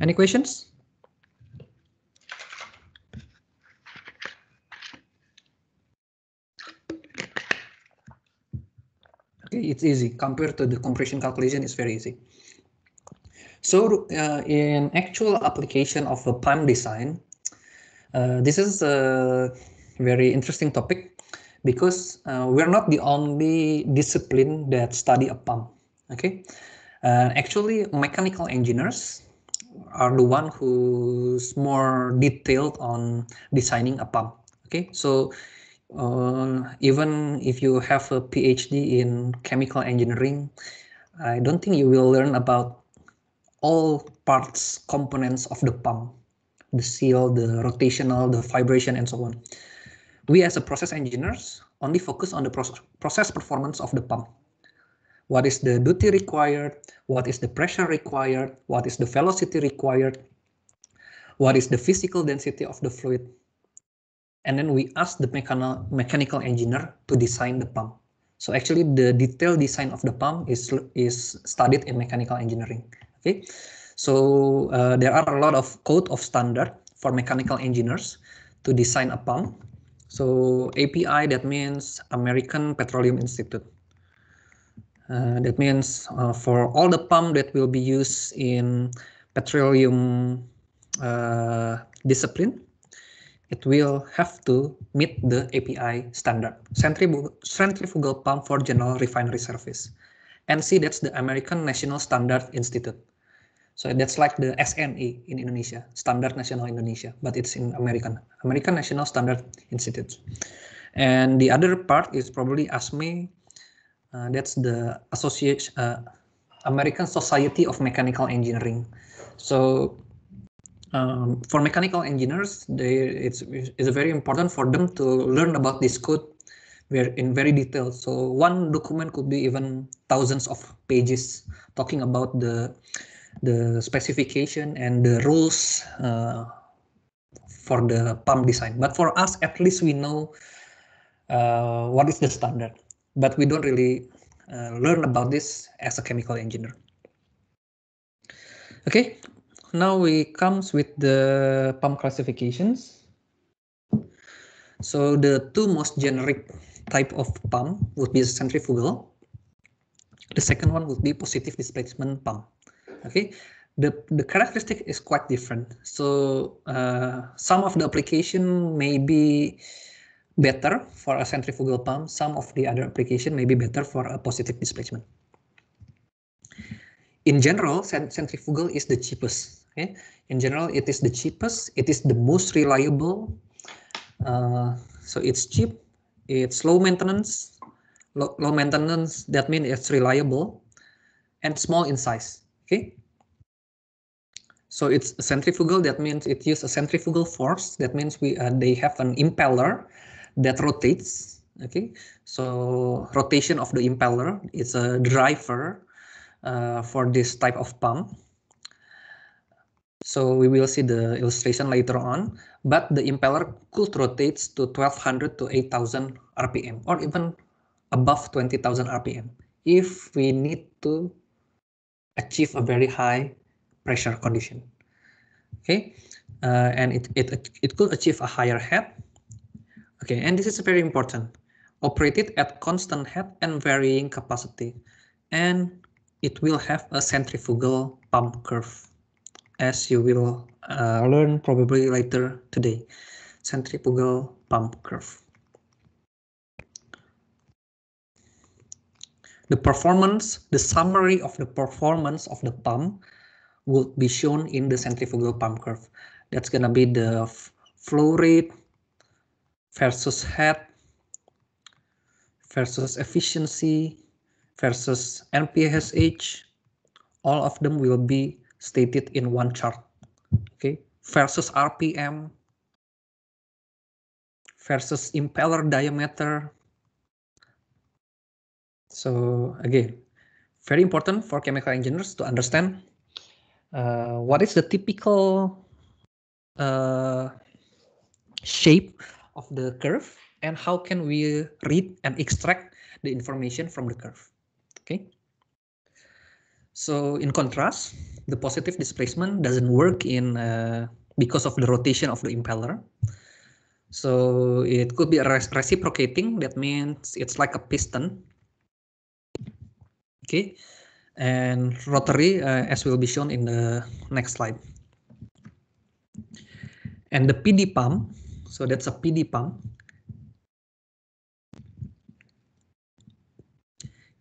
Any questions? it's easy compared to the compression calculation it's very easy. So uh, in actual application of a pump design, uh, this is a very interesting topic because uh, we're not the only discipline that study a pump. Okay, uh, actually mechanical engineers are the one who's more detailed on designing a pump. Okay, so uh, even if you have a PhD in chemical engineering, I don't think you will learn about all parts, components of the pump, the seal, the rotational, the vibration, and so on. We as a process engineers only focus on the process, process performance of the pump. What is the duty required? What is the pressure required? What is the velocity required? What is the physical density of the fluid? and then we ask the mechanical mechanical engineer to design the pump. So actually the detailed design of the pump is is studied in mechanical engineering. Okay, so uh, there are a lot of code of standard for mechanical engineers to design a pump. So API that means American Petroleum Institute. Uh, that means uh, for all the pump that will be used in petroleum uh, discipline, it will have to meet the API standard, centrifugal, centrifugal pump for general refinery service. NC, that's the American National Standard Institute. So that's like the SNE in Indonesia, Standard National Indonesia, but it's in American, American National Standard Institute. And the other part is probably ASME, uh, that's the Association, uh, American Society of Mechanical Engineering. So um, for mechanical engineers, they, it's, it's very important for them to learn about this code in very detail. So one document could be even thousands of pages talking about the the specification and the rules uh, for the pump design. But for us, at least we know uh, what is the standard. But we don't really uh, learn about this as a chemical engineer. Okay, now we comes with the pump classifications. So the two most generic type of pump would be centrifugal. The second one would be positive displacement pump. Okay, the, the characteristic is quite different. So uh, some of the application may be better for a centrifugal pump. Some of the other application may be better for a positive displacement. In general, centrifugal is the cheapest Okay, in general, it is the cheapest, it is the most reliable. Uh, so it's cheap, it's low maintenance, low, low maintenance. That means it's reliable, and small in size. Okay, so it's centrifugal. That means it uses a centrifugal force. That means we uh, they have an impeller that rotates. Okay, so rotation of the impeller is a driver uh, for this type of pump. So we will see the illustration later on, but the impeller could rotate to 1200 to 8000 RPM or even above 20,000 RPM if we need to achieve a very high pressure condition. Okay, uh, and it, it, it could achieve a higher head. Okay, and this is very important. Operated at constant head and varying capacity, and it will have a centrifugal pump curve as you will uh, learn probably later today, centrifugal pump curve. The performance, the summary of the performance of the pump will be shown in the centrifugal pump curve. That's going to be the flow rate versus head versus efficiency versus NPSH. All of them will be stated in one chart okay versus rpm versus impeller diameter so again very important for chemical engineers to understand uh, what is the typical uh, shape of the curve and how can we read and extract the information from the curve okay so in contrast, the positive displacement doesn't work in uh, because of the rotation of the impeller. So it could be reciprocating. That means it's like a piston. Okay, and rotary uh, as will be shown in the next slide. And the PD pump, so that's a PD pump.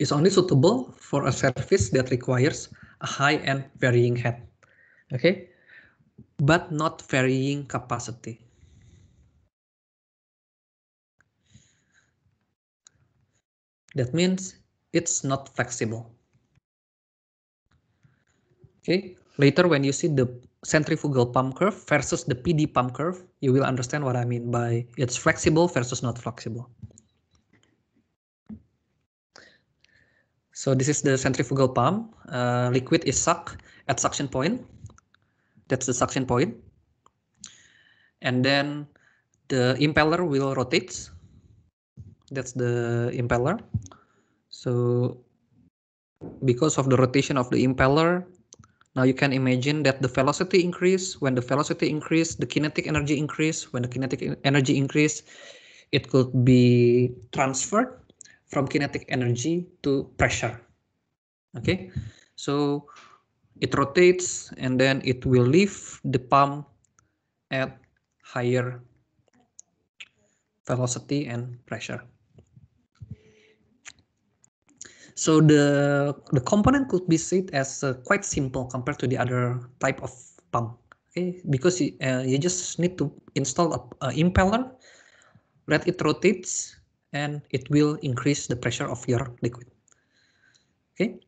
is only suitable for a service that requires a high and varying head, okay, but not varying capacity. That means it's not flexible. Okay, later when you see the centrifugal pump curve versus the PD pump curve, you will understand what I mean by it's flexible versus not flexible. So this is the centrifugal pump. Uh, liquid is sucked at suction point. That's the suction point. And then the impeller will rotate. That's the impeller. So because of the rotation of the impeller, now you can imagine that the velocity increase. When the velocity increase, the kinetic energy increase. When the kinetic energy increase, it could be transferred from kinetic energy to pressure. Okay, so it rotates and then it will leave the pump at higher velocity and pressure. So the, the component could be said as uh, quite simple compared to the other type of pump. Okay, because you, uh, you just need to install a, a impeller, let it rotates, and it will increase the pressure of your liquid. Okay.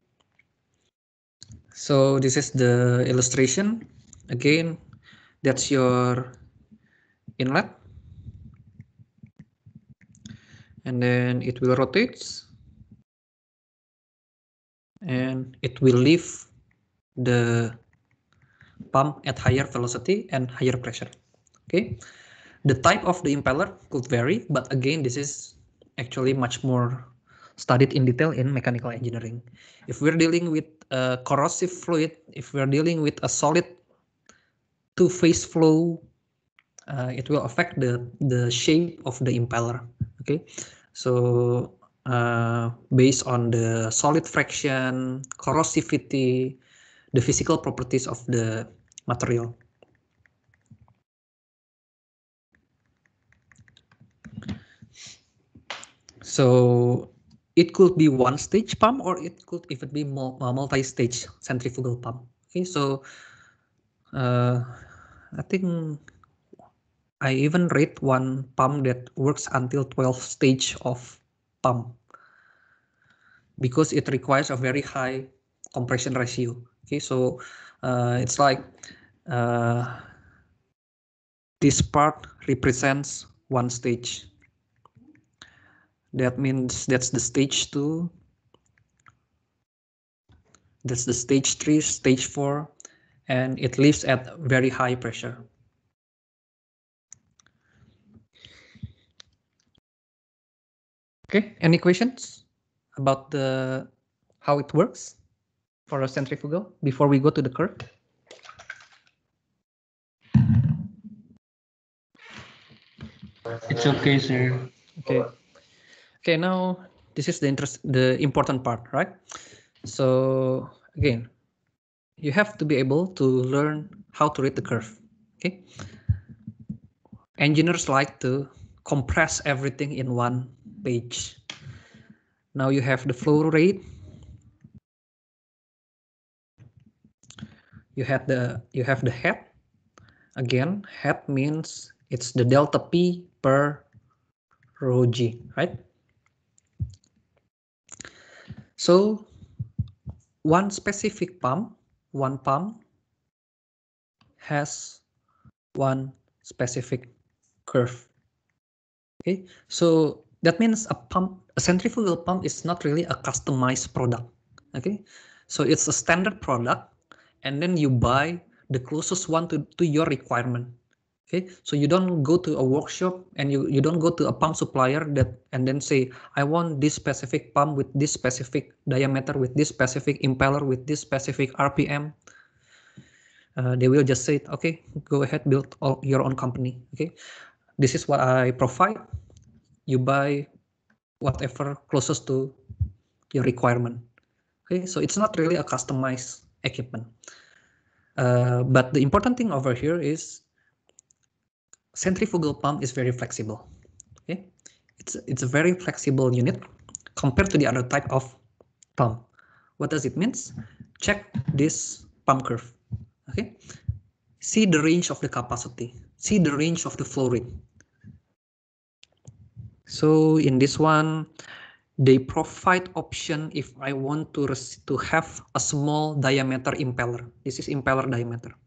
So this is the illustration. Again, that's your inlet. And then it will rotate. And it will leave the pump at higher velocity and higher pressure. Okay. The type of the impeller could vary, but again, this is actually much more studied in detail in mechanical engineering. If we're dealing with a corrosive fluid, if we're dealing with a solid two-phase flow, uh, it will affect the, the shape of the impeller. Okay, so uh, based on the solid fraction, corrosivity, the physical properties of the material. So it could be one stage pump or it could even be uh, multi-stage centrifugal pump. Okay, so uh, I think I even read one pump that works until 12 stage of pump because it requires a very high compression ratio. Okay, so uh, it's like uh, this part represents one stage that means that's the stage two that's the stage three stage four and it lives at very high pressure okay any questions about the how it works for a centrifugal before we go to the curve it's okay sir okay okay now this is the interest the important part right so again you have to be able to learn how to read the curve okay engineers like to compress everything in one page now you have the flow rate you have the you have the head again head means it's the delta p per rho g right so one specific pump, one pump has one specific curve. Okay, so that means a pump, a centrifugal pump is not really a customized product. Okay, so it's a standard product and then you buy the closest one to, to your requirement okay so you don't go to a workshop and you, you don't go to a pump supplier that and then say i want this specific pump with this specific diameter with this specific impeller with this specific rpm uh, they will just say okay go ahead build all, your own company okay this is what i provide you buy whatever closest to your requirement okay so it's not really a customized equipment uh, but the important thing over here is centrifugal pump is very flexible. Okay, it's it's a very flexible unit compared to the other type of pump. What does it means? Check this pump curve. Okay, see the range of the capacity, see the range of the flow rate. So in this one, they provide option if I want to to have a small diameter impeller. This is impeller diameter.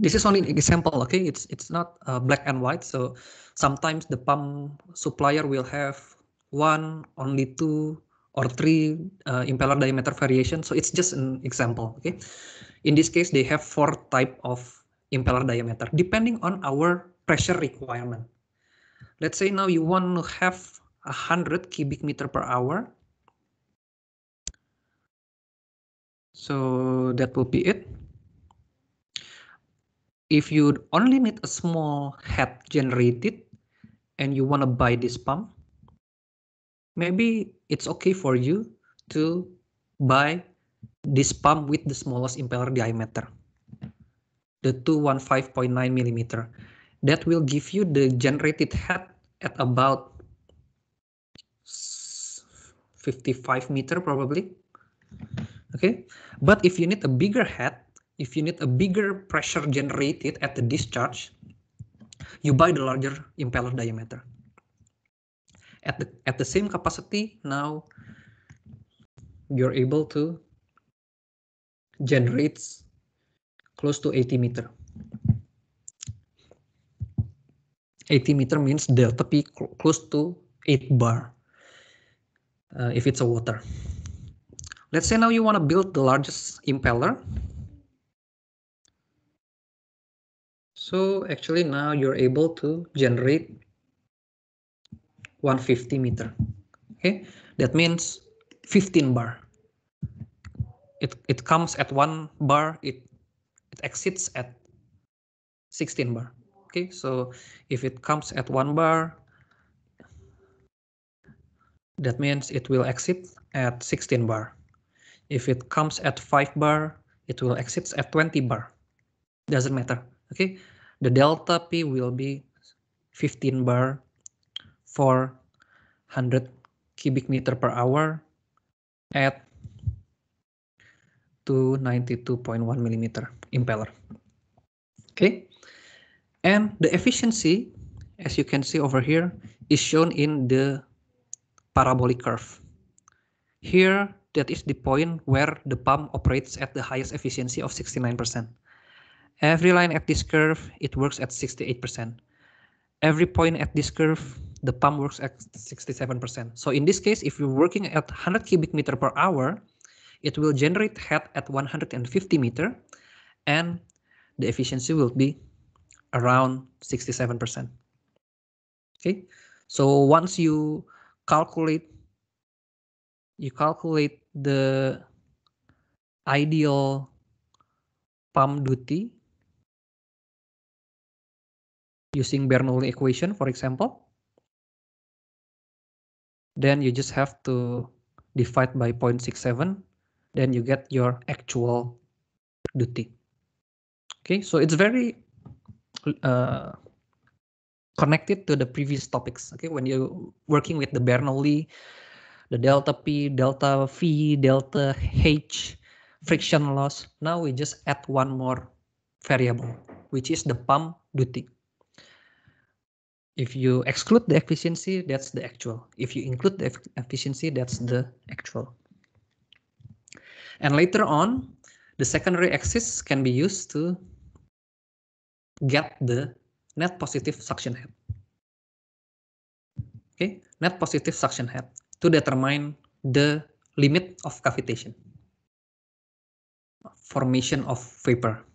this is only an example okay it's it's not uh, black and white so sometimes the pump supplier will have one only two or three uh, impeller diameter variation so it's just an example okay in this case they have four type of impeller diameter depending on our pressure requirement let's say now you want to have 100 cubic meter per hour so that will be it if you only need a small head generated and you want to buy this pump, maybe it's okay for you to buy this pump with the smallest impeller diameter, the 215.9 millimeter. That will give you the generated head at about 55 meter probably. Okay, but if you need a bigger head, if you need a bigger pressure generated at the discharge, you buy the larger impeller diameter. At the, at the same capacity, now you're able to generate close to 80 meter. 80 meter means delta P close to 8 bar uh, if it's a water. Let's say now you want to build the largest impeller So actually now you're able to generate 150 meter. Okay, that means 15 bar. It, it comes at one bar, it, it exits at 16 bar. Okay, so if it comes at one bar, that means it will exit at 16 bar. If it comes at 5 bar, it will exit at 20 bar. Doesn't matter. Okay, the delta P will be 15 bar for 100 cubic meter per hour at 292.1 millimeter impeller. Okay, and the efficiency, as you can see over here, is shown in the parabolic curve. Here, that is the point where the pump operates at the highest efficiency of 69 percent. Every line at this curve, it works at 68%. Every point at this curve, the pump works at 67%. So in this case, if you're working at 100 cubic meter per hour, it will generate head at 150 meter and the efficiency will be around 67%. Okay, so once you calculate, you calculate the ideal pump duty using Bernoulli equation, for example, then you just have to divide by 0.67, then you get your actual duty. Okay, so it's very uh, connected to the previous topics. Okay, when you're working with the Bernoulli, the delta P, delta V, delta H, friction loss. Now we just add one more variable, which is the pump duty if you exclude the efficiency, that's the actual. If you include the efficiency, that's the actual. And later on, the secondary axis can be used to get the net positive suction head. Okay, net positive suction head to determine the limit of cavitation. Formation of vapor.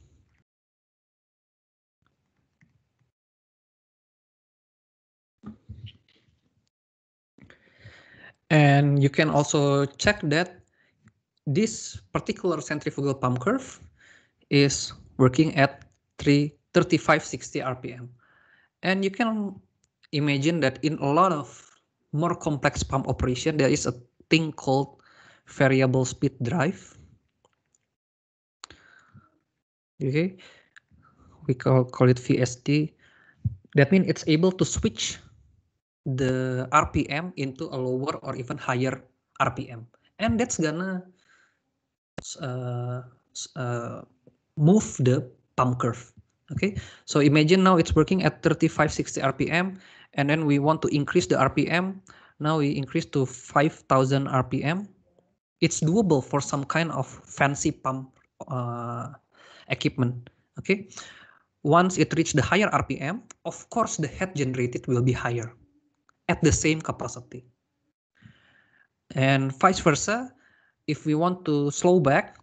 And you can also check that this particular centrifugal pump curve is working at 3, 3560 RPM. And you can imagine that in a lot of more complex pump operation, there is a thing called variable speed drive. Okay, we call, call it VSD. That means it's able to switch the RPM into a lower or even higher RPM, and that's gonna uh, uh, move the pump curve. Okay, so imagine now it's working at 3560 RPM, and then we want to increase the RPM. Now we increase to 5000 RPM. It's doable for some kind of fancy pump uh, equipment. Okay, once it reaches the higher RPM, of course the head generated will be higher at the same capacity. And vice versa, if we want to slow back,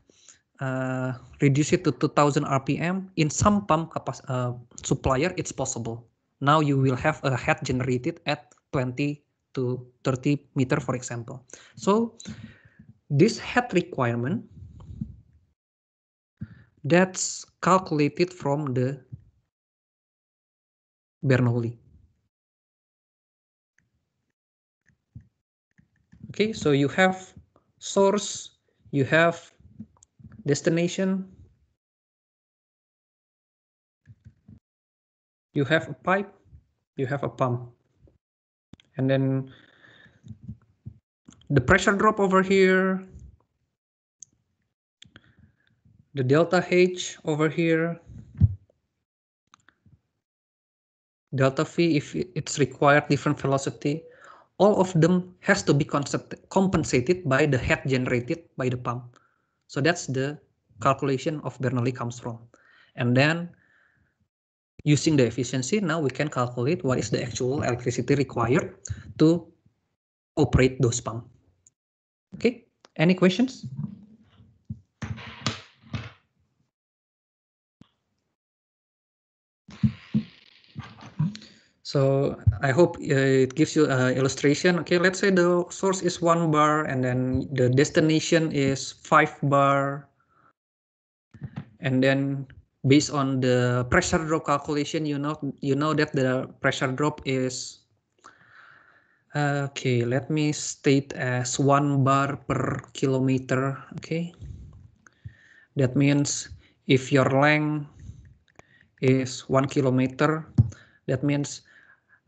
uh, reduce it to 2000 RPM, in some pump uh, supplier, it's possible. Now you will have a head generated at 20 to 30 meter, for example. So this head requirement that's calculated from the Bernoulli. Okay, so you have source, you have destination, you have a pipe, you have a pump. And then the pressure drop over here, the delta H over here, delta V if it's required different velocity, all of them has to be compensated by the head generated by the pump. So that's the calculation of Bernoulli comes from. And then using the efficiency, now we can calculate what is the actual electricity required to operate those pump. Okay, any questions? So I hope uh, it gives you an uh, illustration. Okay, let's say the source is one bar and then the destination is five bar. And then based on the pressure drop calculation, you know, you know that the pressure drop is uh, Okay, let me state as one bar per kilometer. Okay, that means if your length is one kilometer, that means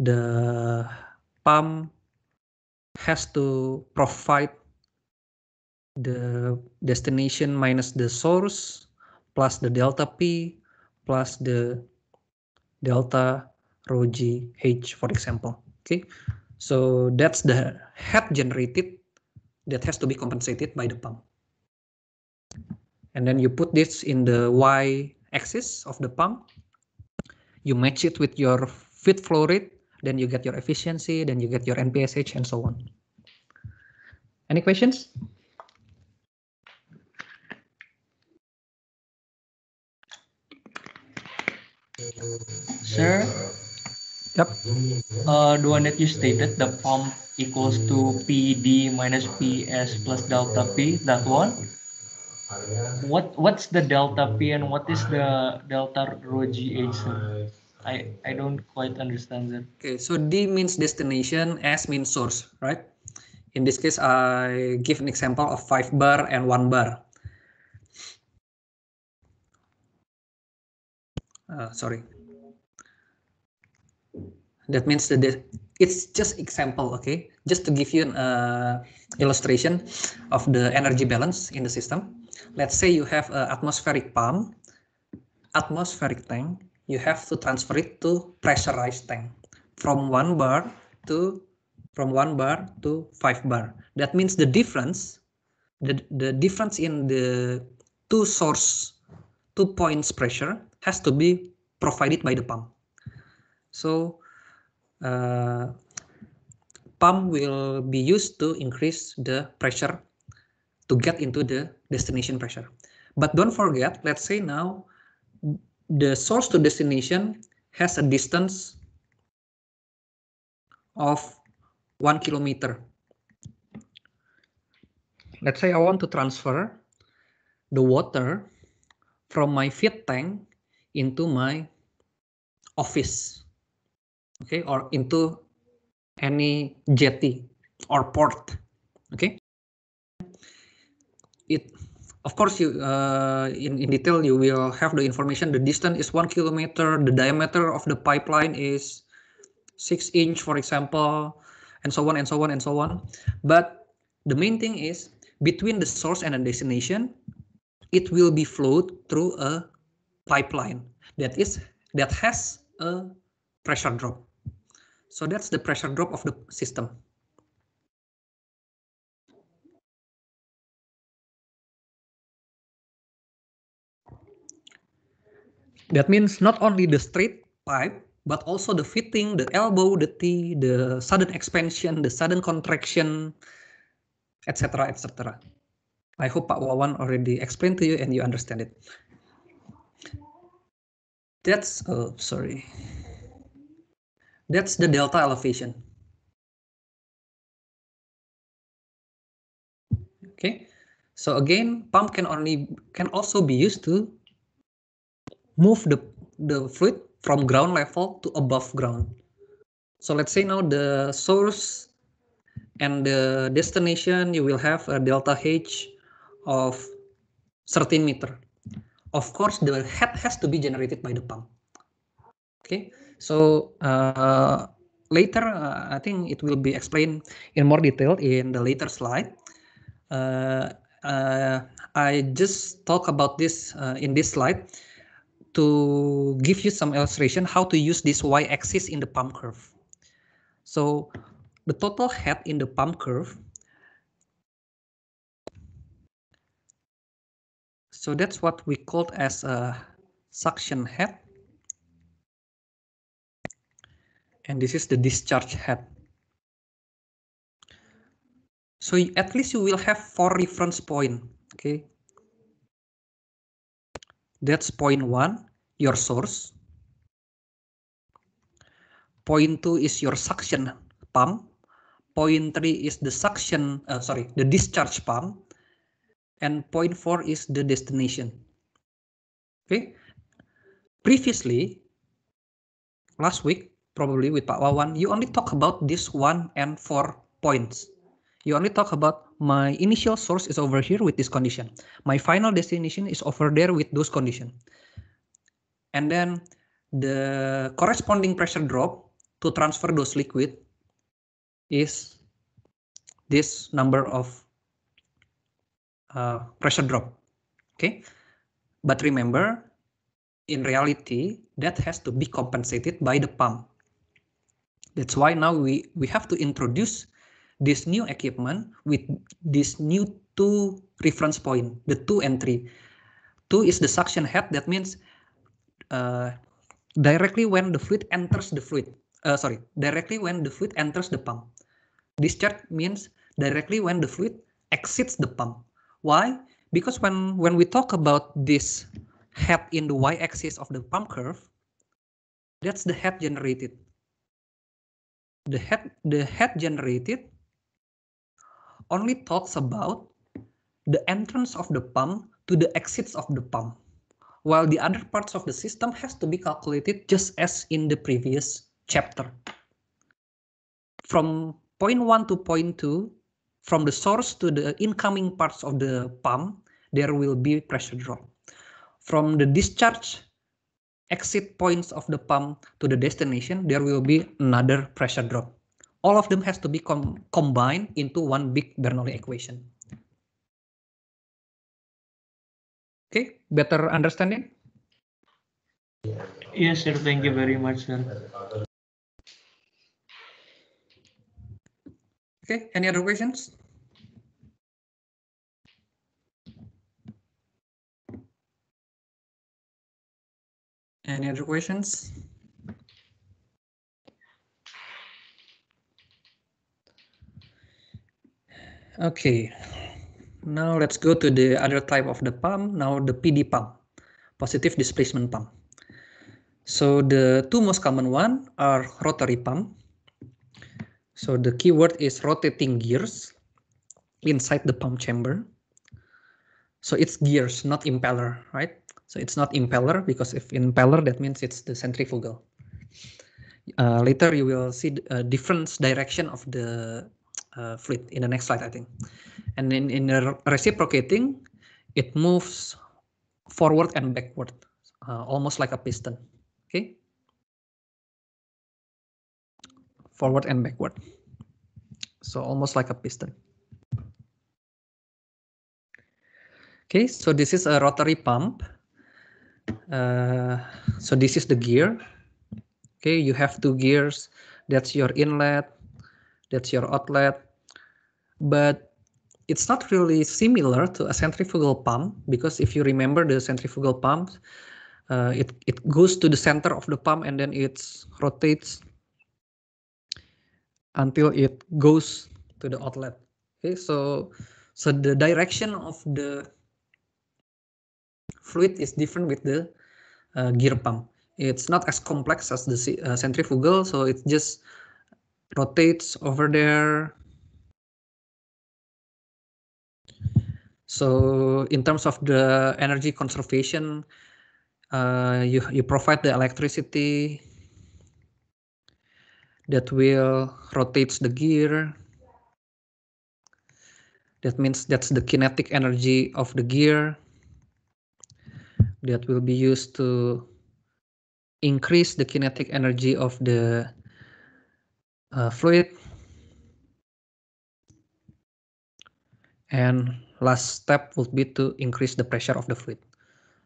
the pump has to provide the destination minus the source plus the delta P plus the delta rho g h for example okay so that's the head generated that has to be compensated by the pump and then you put this in the y axis of the pump you match it with your feed flow rate then you get your efficiency, then you get your NPSH and so on. Any questions? Sir? Yep. Uh, the one you stated, the pump equals to PD minus PS plus delta P, that one? What What's the delta P and what is the delta rho GH, sir? I I don't quite understand that. Okay, so D means destination, S means source, right? In this case, I give an example of five bar and one bar. Uh, sorry. That means that it's just example, okay? Just to give you an uh, illustration of the energy balance in the system. Let's say you have an atmospheric pump, atmospheric tank, you have to transfer it to pressurized tank from one bar to from one bar to five bar. That means the difference, the, the difference in the two source, two points pressure has to be provided by the pump. So uh, pump will be used to increase the pressure to get into the destination pressure. But don't forget, let's say now the source to destination has a distance of one kilometer. Let's say I want to transfer the water from my feed tank into my office. Okay, or into any jetty or port. Okay. It of course you uh, in, in detail you will have the information the distance is one kilometer the diameter of the pipeline is six inch for example and so on and so on and so on but the main thing is between the source and the destination it will be flowed through a pipeline that is that has a pressure drop so that's the pressure drop of the system That means not only the straight pipe, but also the fitting, the elbow, the T, the sudden expansion, the sudden contraction, etc., etc. I hope Pak Wawan already explained to you and you understand it. That's, oh, sorry. That's the delta elevation. Okay, so again, pump can only can also be used to move the the fluid from ground level to above ground. So let's say now the source and the destination you will have a delta H of 13 meter. Of course, the head has to be generated by the pump. Okay, so uh, later uh, I think it will be explained in more detail in the later slide. Uh, uh I just talk about this uh, in this slide to give you some illustration how to use this y-axis in the pump curve. So the total head in the pump curve. So that's what we called as a suction head. And this is the discharge head. So at least you will have four reference point. Okay, That's point one, your source. Point two is your suction pump. Point three is the suction, uh, sorry, the discharge pump. And point four is the destination. Okay. Previously, last week, probably with Pak Wawan, you only talk about this one and four points. You only talk about my initial source is over here with this condition. My final destination is over there with those condition. And then the corresponding pressure drop to transfer those liquid is this number of uh, pressure drop. Okay, but remember, in reality, that has to be compensated by the pump. That's why now we, we have to introduce this new equipment with this new two reference point, the two and three. Two is the suction head. That means uh, directly when the fluid enters the fluid. Uh, sorry, directly when the fluid enters the pump. Discharge means directly when the fluid exits the pump. Why? Because when when we talk about this head in the y-axis of the pump curve, that's the head generated. The head the head generated only talks about the entrance of the pump to the exits of the pump, while the other parts of the system has to be calculated just as in the previous chapter. From point 1 to point 2, from the source to the incoming parts of the pump, there will be pressure drop. From the discharge exit points of the pump to the destination, there will be another pressure drop all of them has to be com combined into one big Bernoulli equation. Okay, better understanding? Yes, sir. Thank you very much, sir. Okay, any other questions? Any other questions? Okay, now let's go to the other type of the pump, now the PD pump, positive displacement pump. So the two most common one are rotary pump. So the keyword is rotating gears inside the pump chamber. So it's gears, not impeller, right? So it's not impeller because if impeller, that means it's the centrifugal. Uh, later you will see a uh, different direction of the uh, fleet in the next slide, I think. And in, in the reciprocating, it moves forward and backward, uh, almost like a piston, okay? Forward and backward. So almost like a piston. Okay, so this is a rotary pump. Uh, so this is the gear. Okay, you have two gears. That's your inlet, that's your outlet. But it's not really similar to a centrifugal pump because if you remember the centrifugal pump, uh, it, it goes to the center of the pump and then it rotates until it goes to the outlet. Okay, so so the direction of the fluid is different with the uh, gear pump. It's not as complex as the uh, centrifugal, so it's just rotates over there. So in terms of the energy conservation, uh, you, you provide the electricity that will rotates the gear. That means that's the kinetic energy of the gear that will be used to increase the kinetic energy of the uh, fluid. And last step would be to increase the pressure of the fluid.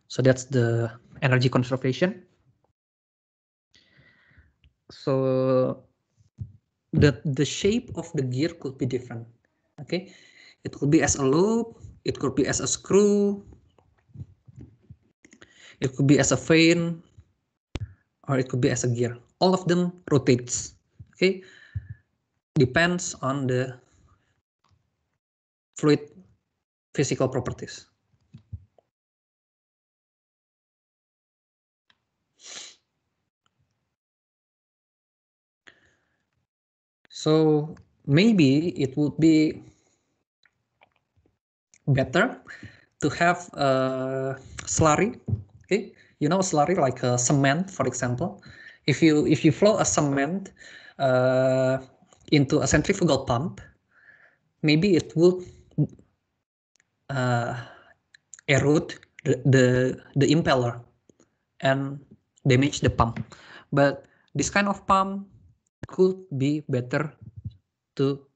So that's the energy conservation. So the, the shape of the gear could be different. Okay, it could be as a loop, it could be as a screw, it could be as a fan, or it could be as a gear. All of them rotates. okay depends on the fluid physical properties so maybe it would be better to have a slurry okay you know slurry like a cement for example if you if you flow a cement uh, into a centrifugal pump, maybe it will uh, erode the, the, the impeller and damage the pump. But this kind of pump could be better to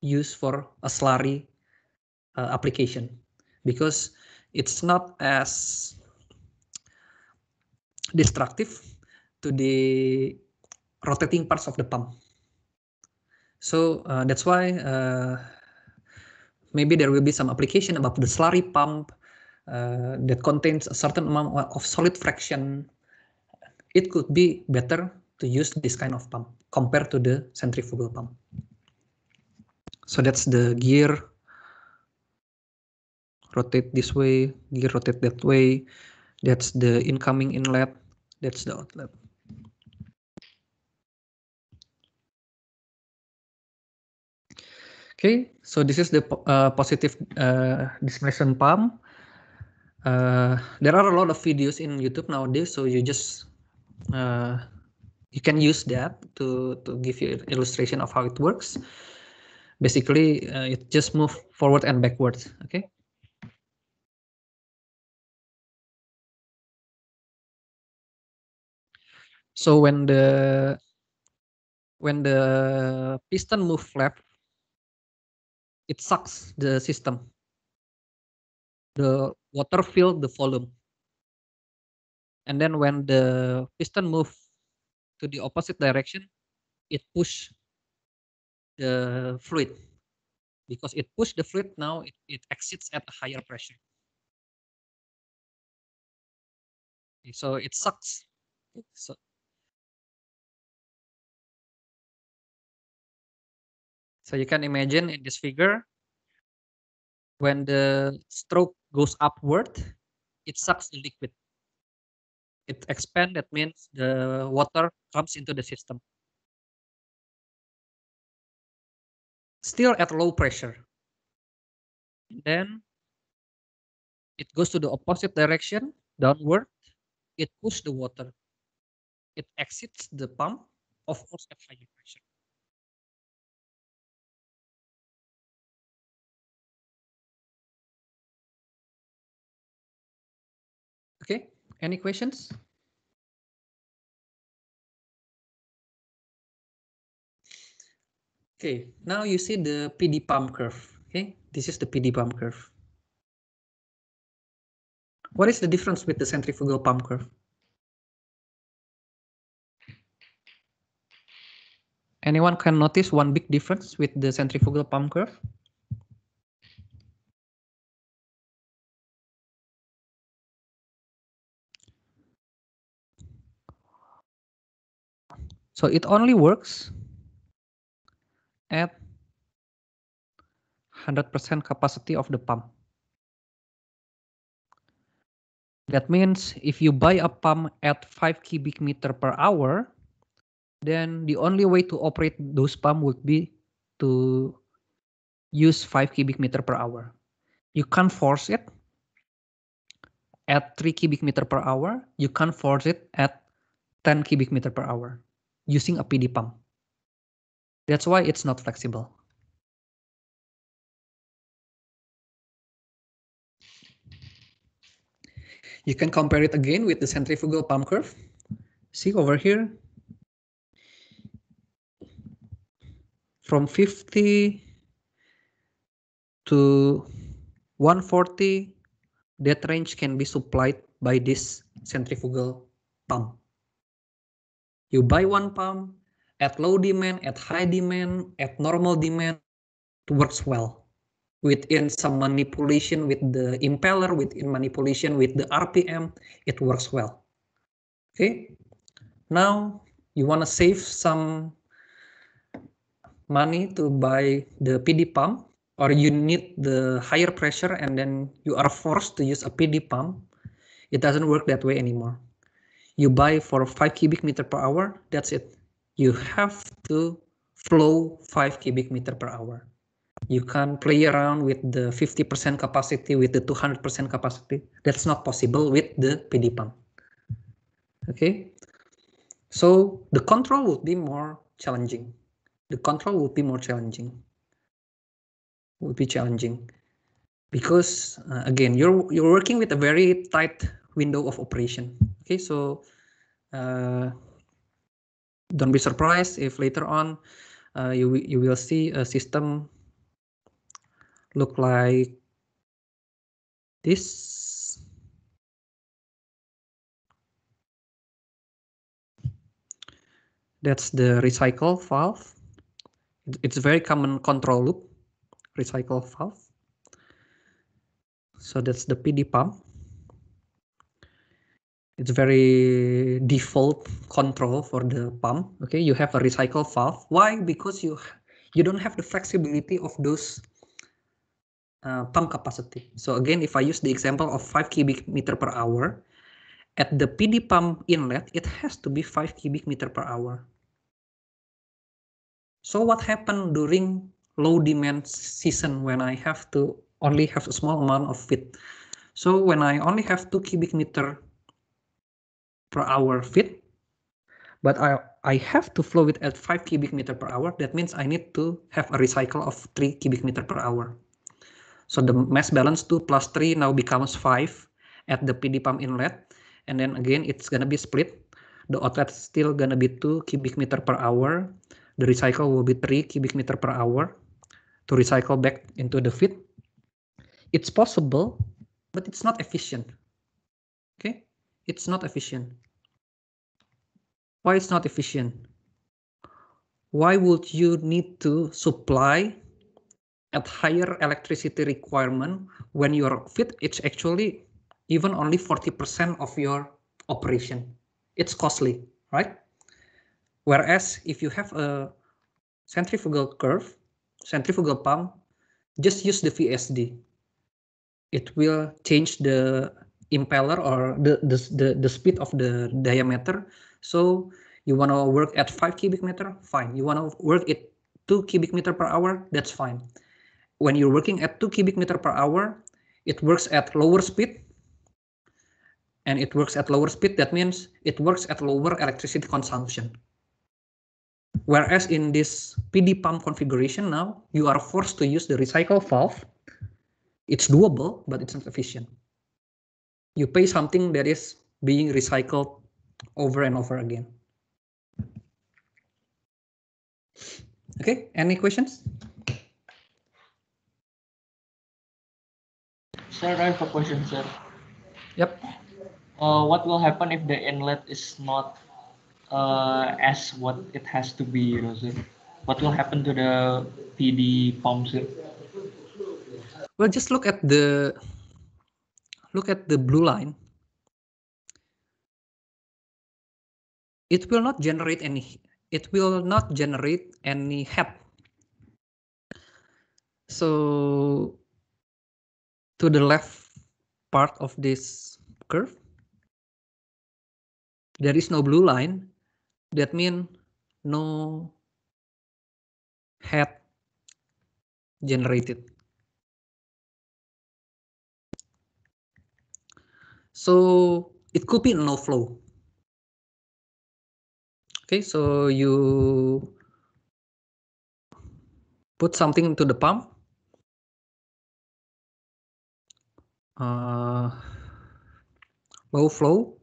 use for a slurry uh, application because it's not as destructive to the rotating parts of the pump. So uh, that's why uh, maybe there will be some application about the slurry pump uh, that contains a certain amount of solid fraction. It could be better to use this kind of pump compared to the centrifugal pump. So that's the gear. Rotate this way, gear rotate that way. That's the incoming inlet. That's the outlet. Okay, so this is the uh, positive uh, pump. Uh, there are a lot of videos in YouTube nowadays, so you just uh, you can use that to to give you illustration of how it works. Basically, uh, it just move forward and backwards. Okay. So when the when the piston move left it sucks the system. The water fills the volume. And then when the piston move to the opposite direction, it push the fluid. Because it pushed the fluid, now it, it exits at a higher pressure. Okay, so it sucks. So So you can imagine in this figure, when the stroke goes upward, it sucks the liquid. It expands, that means the water comes into the system. Still at low pressure. then it goes to the opposite direction, downward. It pushes the water. It exits the pump, of course, at higher Any questions? Okay, now you see the PD pump curve. Okay, this is the PD pump curve. What is the difference with the centrifugal pump curve? Anyone can notice one big difference with the centrifugal pump curve? So it only works at 100% capacity of the pump. That means if you buy a pump at 5 cubic meter per hour, then the only way to operate those pump would be to use 5 cubic meter per hour. You can't force it at 3 cubic meter per hour. You can't force it at 10 cubic meter per hour using a PD pump. That's why it's not flexible. You can compare it again with the centrifugal pump curve. See over here. From 50 to 140, that range can be supplied by this centrifugal pump. You buy one pump at low demand, at high demand, at normal demand, it works well. Within some manipulation with the impeller, within manipulation with the RPM, it works well. Okay, now you want to save some money to buy the PD pump or you need the higher pressure and then you are forced to use a PD pump, it doesn't work that way anymore you buy for 5 cubic meter per hour, that's it. You have to flow 5 cubic meter per hour. You can play around with the 50% capacity, with the 200% capacity. That's not possible with the PD pump. Okay, so the control would be more challenging. The control would be more challenging. Would be challenging because uh, again, you're you're working with a very tight window of operation. Okay, so uh, don't be surprised if later on uh, you, you will see a system look like this. That's the recycle valve. It's a very common control loop, recycle valve. So that's the PD pump it's very default control for the pump okay you have a recycle valve why because you you don't have the flexibility of those uh, pump capacity so again if i use the example of 5 cubic meter per hour at the pd pump inlet it has to be 5 cubic meter per hour so what happened during low demand season when i have to only have a small amount of feed so when i only have 2 cubic meter per hour feet, but I, I have to flow it at 5 cubic meter per hour. That means I need to have a recycle of 3 cubic meter per hour. So the mass balance 2 plus 3 now becomes 5 at the PD pump inlet. And then again, it's going to be split. The outlet still going to be 2 cubic meter per hour. The recycle will be 3 cubic meter per hour to recycle back into the feed. It's possible, but it's not efficient. Okay, it's not efficient why it's not efficient? Why would you need to supply at higher electricity requirement when your fit? It's actually even only 40% of your operation. It's costly, right? Whereas if you have a centrifugal curve, centrifugal pump, just use the VSD. It will change the impeller or the, the, the, the speed of the diameter so you want to work at 5 cubic meter? Fine. You want to work at 2 cubic meter per hour? That's fine. When you're working at 2 cubic meter per hour, it works at lower speed. And it works at lower speed. That means it works at lower electricity consumption. Whereas in this PD pump configuration now, you are forced to use the recycle valve. It's doable, but it's not efficient. You pay something that is being recycled over and over again. Okay, any questions? Sir, I have a question, sir. Yep. Uh, what will happen if the inlet is not uh, as what it has to be, you know, sir? What will happen to the PD pump, sir? Well, just look at the look at the blue line. it will not generate any it will not generate any help so to the left part of this curve there is no blue line that means no head generated so it could be no flow Okay, so you put something into the pump. Uh, low flow.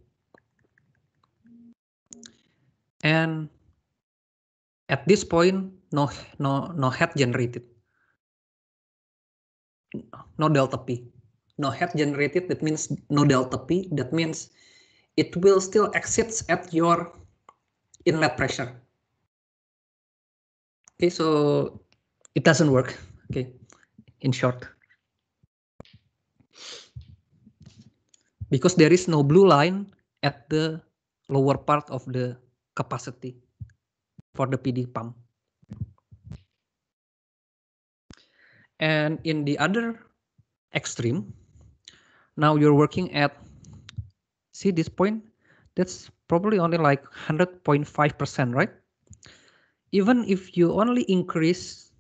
And at this point, no, no, no head generated. No delta P. No head generated, that means no delta P. That means it will still exist at your inlet pressure. Okay, so it doesn't work. Okay, in short. Because there is no blue line at the lower part of the capacity for the PD pump. And in the other extreme, now you're working at, see this point? That's probably only like 100.5%, right? Even if you only increase,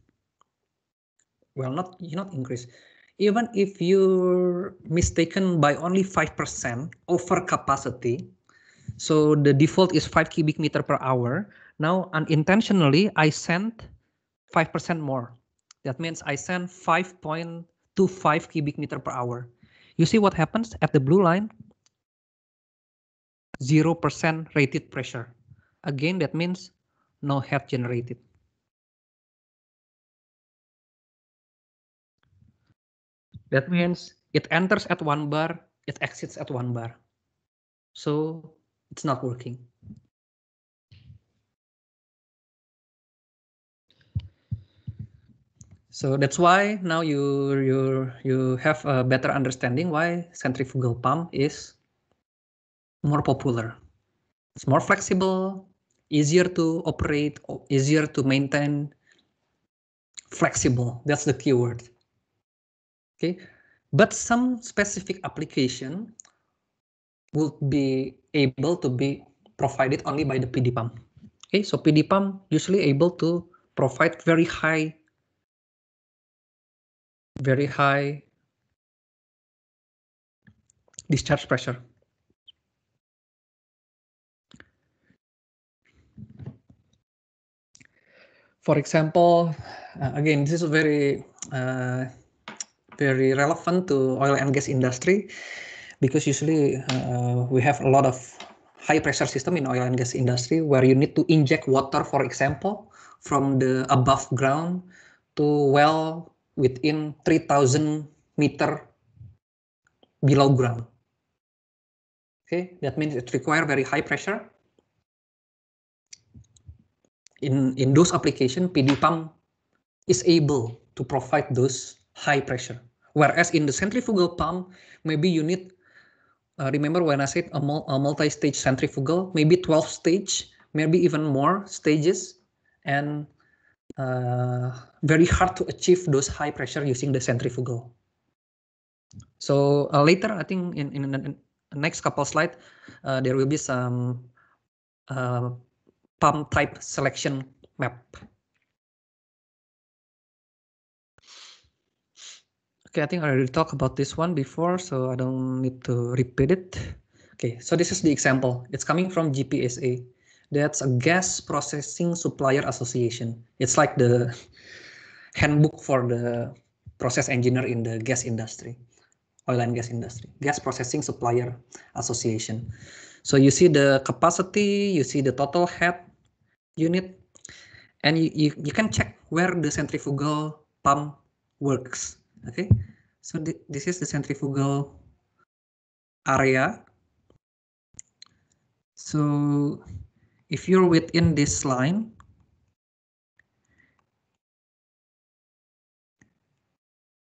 well, not you not increase, even if you're mistaken by only 5% over capacity, so the default is 5 cubic meter per hour. Now unintentionally, I sent 5% more. That means I sent 5.25 cubic meter per hour. You see what happens at the blue line? 0% rated pressure. Again, that means no head generated. That means it enters at one bar, it exits at one bar. So it's not working. So that's why now you you you have a better understanding why centrifugal pump is more popular. It's more flexible, easier to operate, easier to maintain. Flexible, that's the keyword. Okay, but some specific application will be able to be provided only by the PDPAM. Okay, so PDPAM usually able to provide very high, very high discharge pressure. for example, uh, again, this is very uh, very relevant to oil and gas industry because usually uh, we have a lot of high pressure system in oil and gas industry where you need to inject water, for example, from the above ground to well within 3,000 meter below ground. Okay, that means it requires very high pressure in, in those applications, PD pump is able to provide those high pressure. Whereas in the centrifugal pump, maybe you need, uh, remember when I said a, mul a multi-stage centrifugal, maybe 12 stage, maybe even more stages, and uh, very hard to achieve those high pressure using the centrifugal. So uh, later, I think in, in, in, the next couple slide, uh, there will be some uh, pump type selection map. Okay, I think I already talk about this one before, so I don't need to repeat it. Okay, so this is the example. It's coming from GPSA. That's a gas processing supplier association. It's like the handbook for the process engineer in the gas industry, oil and gas industry, gas processing supplier association. So you see the capacity, you see the total head, unit and you, you, you can check where the centrifugal pump works. Okay, so th this is the centrifugal area. So if you're within this line,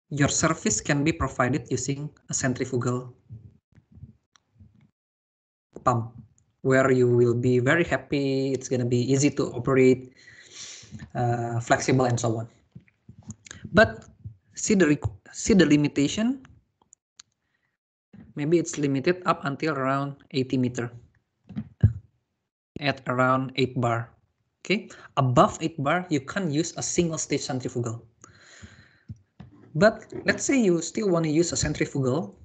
your service can be provided using a centrifugal pump where you will be very happy. It's going to be easy to operate, uh, flexible, and so on. But see the see the limitation. Maybe it's limited up until around 80 meter at around 8 bar. Okay, above 8 bar, you can't use a single stage centrifugal. But let's say you still want to use a centrifugal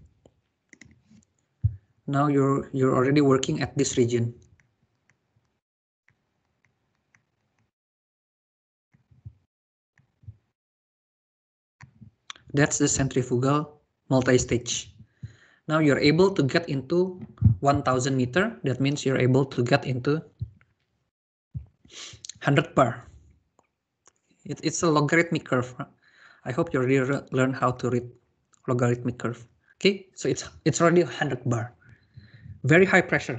now you're you're already working at this region. That's the centrifugal multi-stage. Now you're able to get into 1000 meter. That means you're able to get into 100 bar. It, it's a logarithmic curve. I hope you already learn how to read logarithmic curve. Okay, so it's it's already 100 bar very high pressure,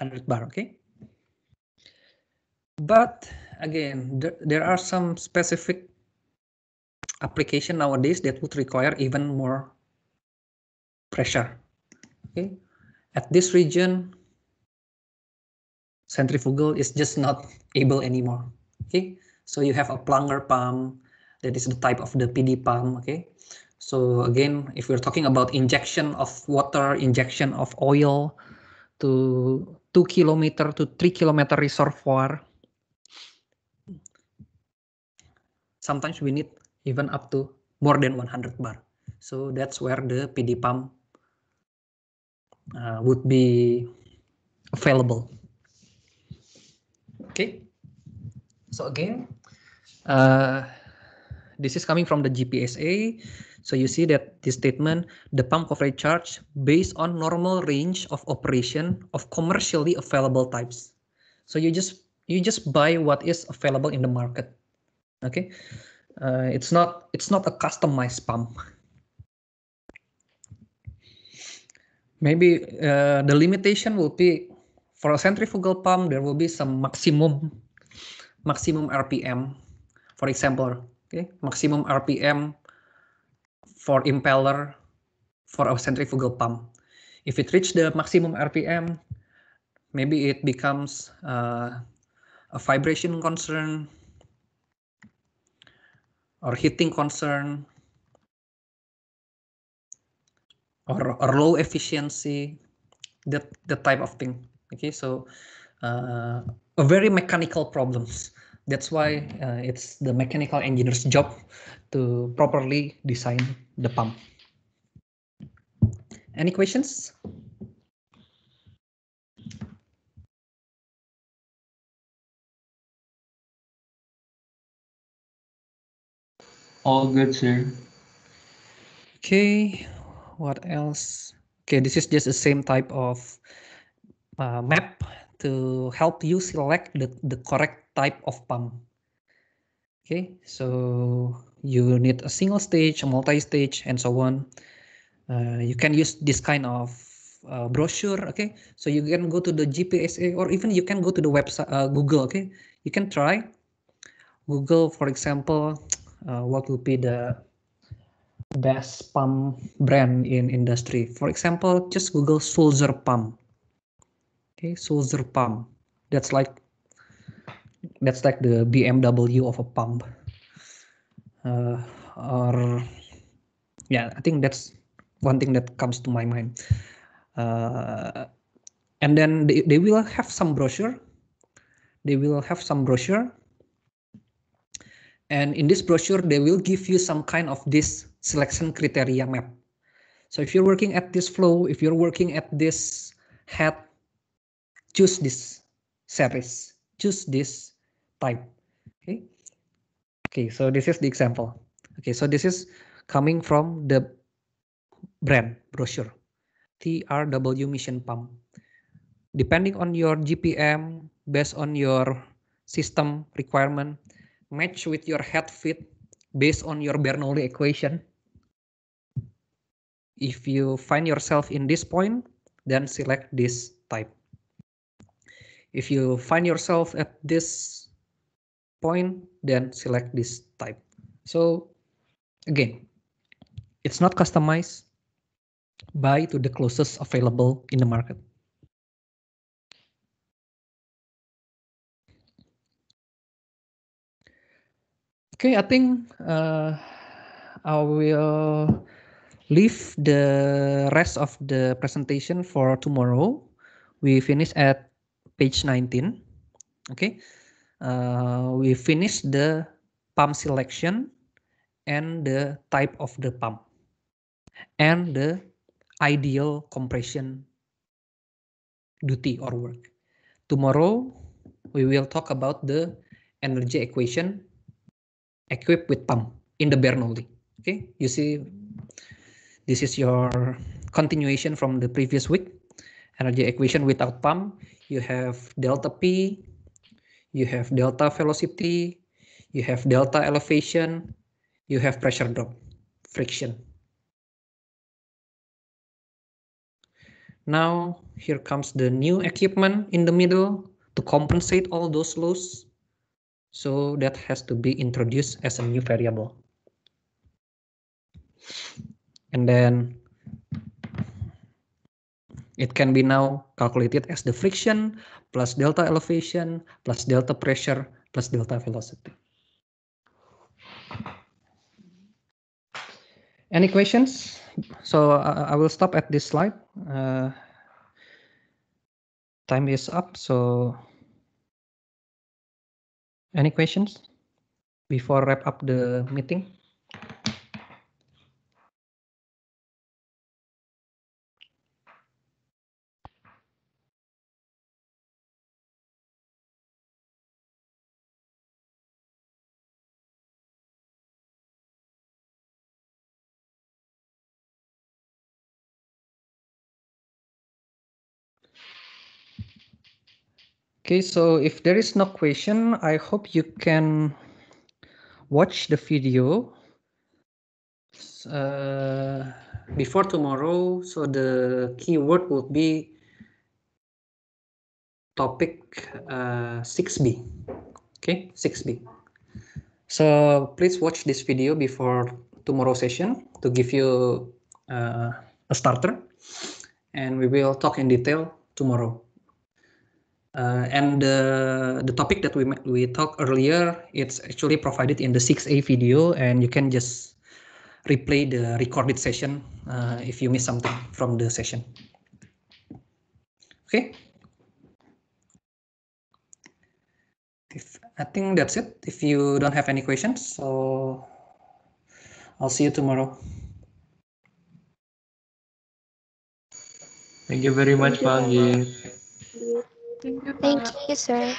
100 bar, okay? But again, there, there are some specific application nowadays that would require even more pressure, okay? At this region, centrifugal is just not able anymore, okay? So you have a plunger pump, that is the type of the PD pump, okay? So again, if we're talking about injection of water, injection of oil, to two kilometer to three kilometer reservoir. Sometimes we need even up to more than 100 bar. So that's where the PD pump uh, would be available. Okay. So again, uh, this is coming from the GPSA. So you see that this statement, the pump coverage charge based on normal range of operation of commercially available types. So you just you just buy what is available in the market. Okay, uh, it's not it's not a customized pump. Maybe uh, the limitation will be for a centrifugal pump there will be some maximum maximum RPM. For example, okay, maximum RPM for impeller for a centrifugal pump. If it reach the maximum RPM, maybe it becomes uh, a vibration concern or heating concern or, or low efficiency, that, that type of thing. Okay, so uh, very mechanical problems that's why uh, it's the mechanical engineer's job to properly design the pump. Any questions? All good, sir. Okay, what else? Okay, this is just the same type of uh, map to help you select the, the correct type of pump. Okay, so you need a single stage, a multi-stage, and so on. Uh, you can use this kind of uh, brochure. Okay, so you can go to the GPSA or even you can go to the website uh, Google. Okay, you can try Google, for example, uh, what would be the best pump brand in industry? For example, just Google Sulzer Pump. Okay, Sulzer Pump. That's like that's like the BMW of a pump. Uh, or yeah, I think that's one thing that comes to my mind. Uh, and then they, they will have some brochure. They will have some brochure. And in this brochure, they will give you some kind of this selection criteria map. So if you're working at this flow, if you're working at this head, choose this service choose this type. Okay. Okay, so this is the example. Okay, so this is coming from the brand brochure TRW mission pump. Depending on your GPM, based on your system requirement, match with your head fit based on your Bernoulli equation. If you find yourself in this point, then select this type. If you find yourself at this point, then select this type. So again, it's not customized. Buy to the closest available in the market. Okay, I think uh, I will leave the rest of the presentation for tomorrow. We finish at page 19. Okay, uh, we finish the pump selection and the type of the pump and the ideal compression duty or work. Tomorrow, we will talk about the energy equation equipped with pump in the Bernoulli. Okay, you see, this is your continuation from the previous week energy equation without pump, you have delta P, you have delta velocity, you have delta elevation, you have pressure drop, friction. Now, here comes the new equipment in the middle to compensate all those loss. So that has to be introduced as a new variable. And then it can be now calculated as the friction plus delta elevation plus delta pressure plus delta velocity. Any questions? So uh, I will stop at this slide. Uh, time is up, so any questions before wrap up the meeting? Okay, so if there is no question, I hope you can watch the video uh, before tomorrow. So the keyword will be topic uh, 6B. Okay, 6B. So please watch this video before tomorrow session to give you uh, a starter and we will talk in detail tomorrow. Uh, and the, uh, the topic that we we talked earlier, it's actually provided in the 6A video, and you can just replay the recorded session uh, if you miss something from the session. Okay. If I think that's it. If you don't have any questions, so I'll see you tomorrow. Thank you very much, Panji. Thank you, Thank you sir.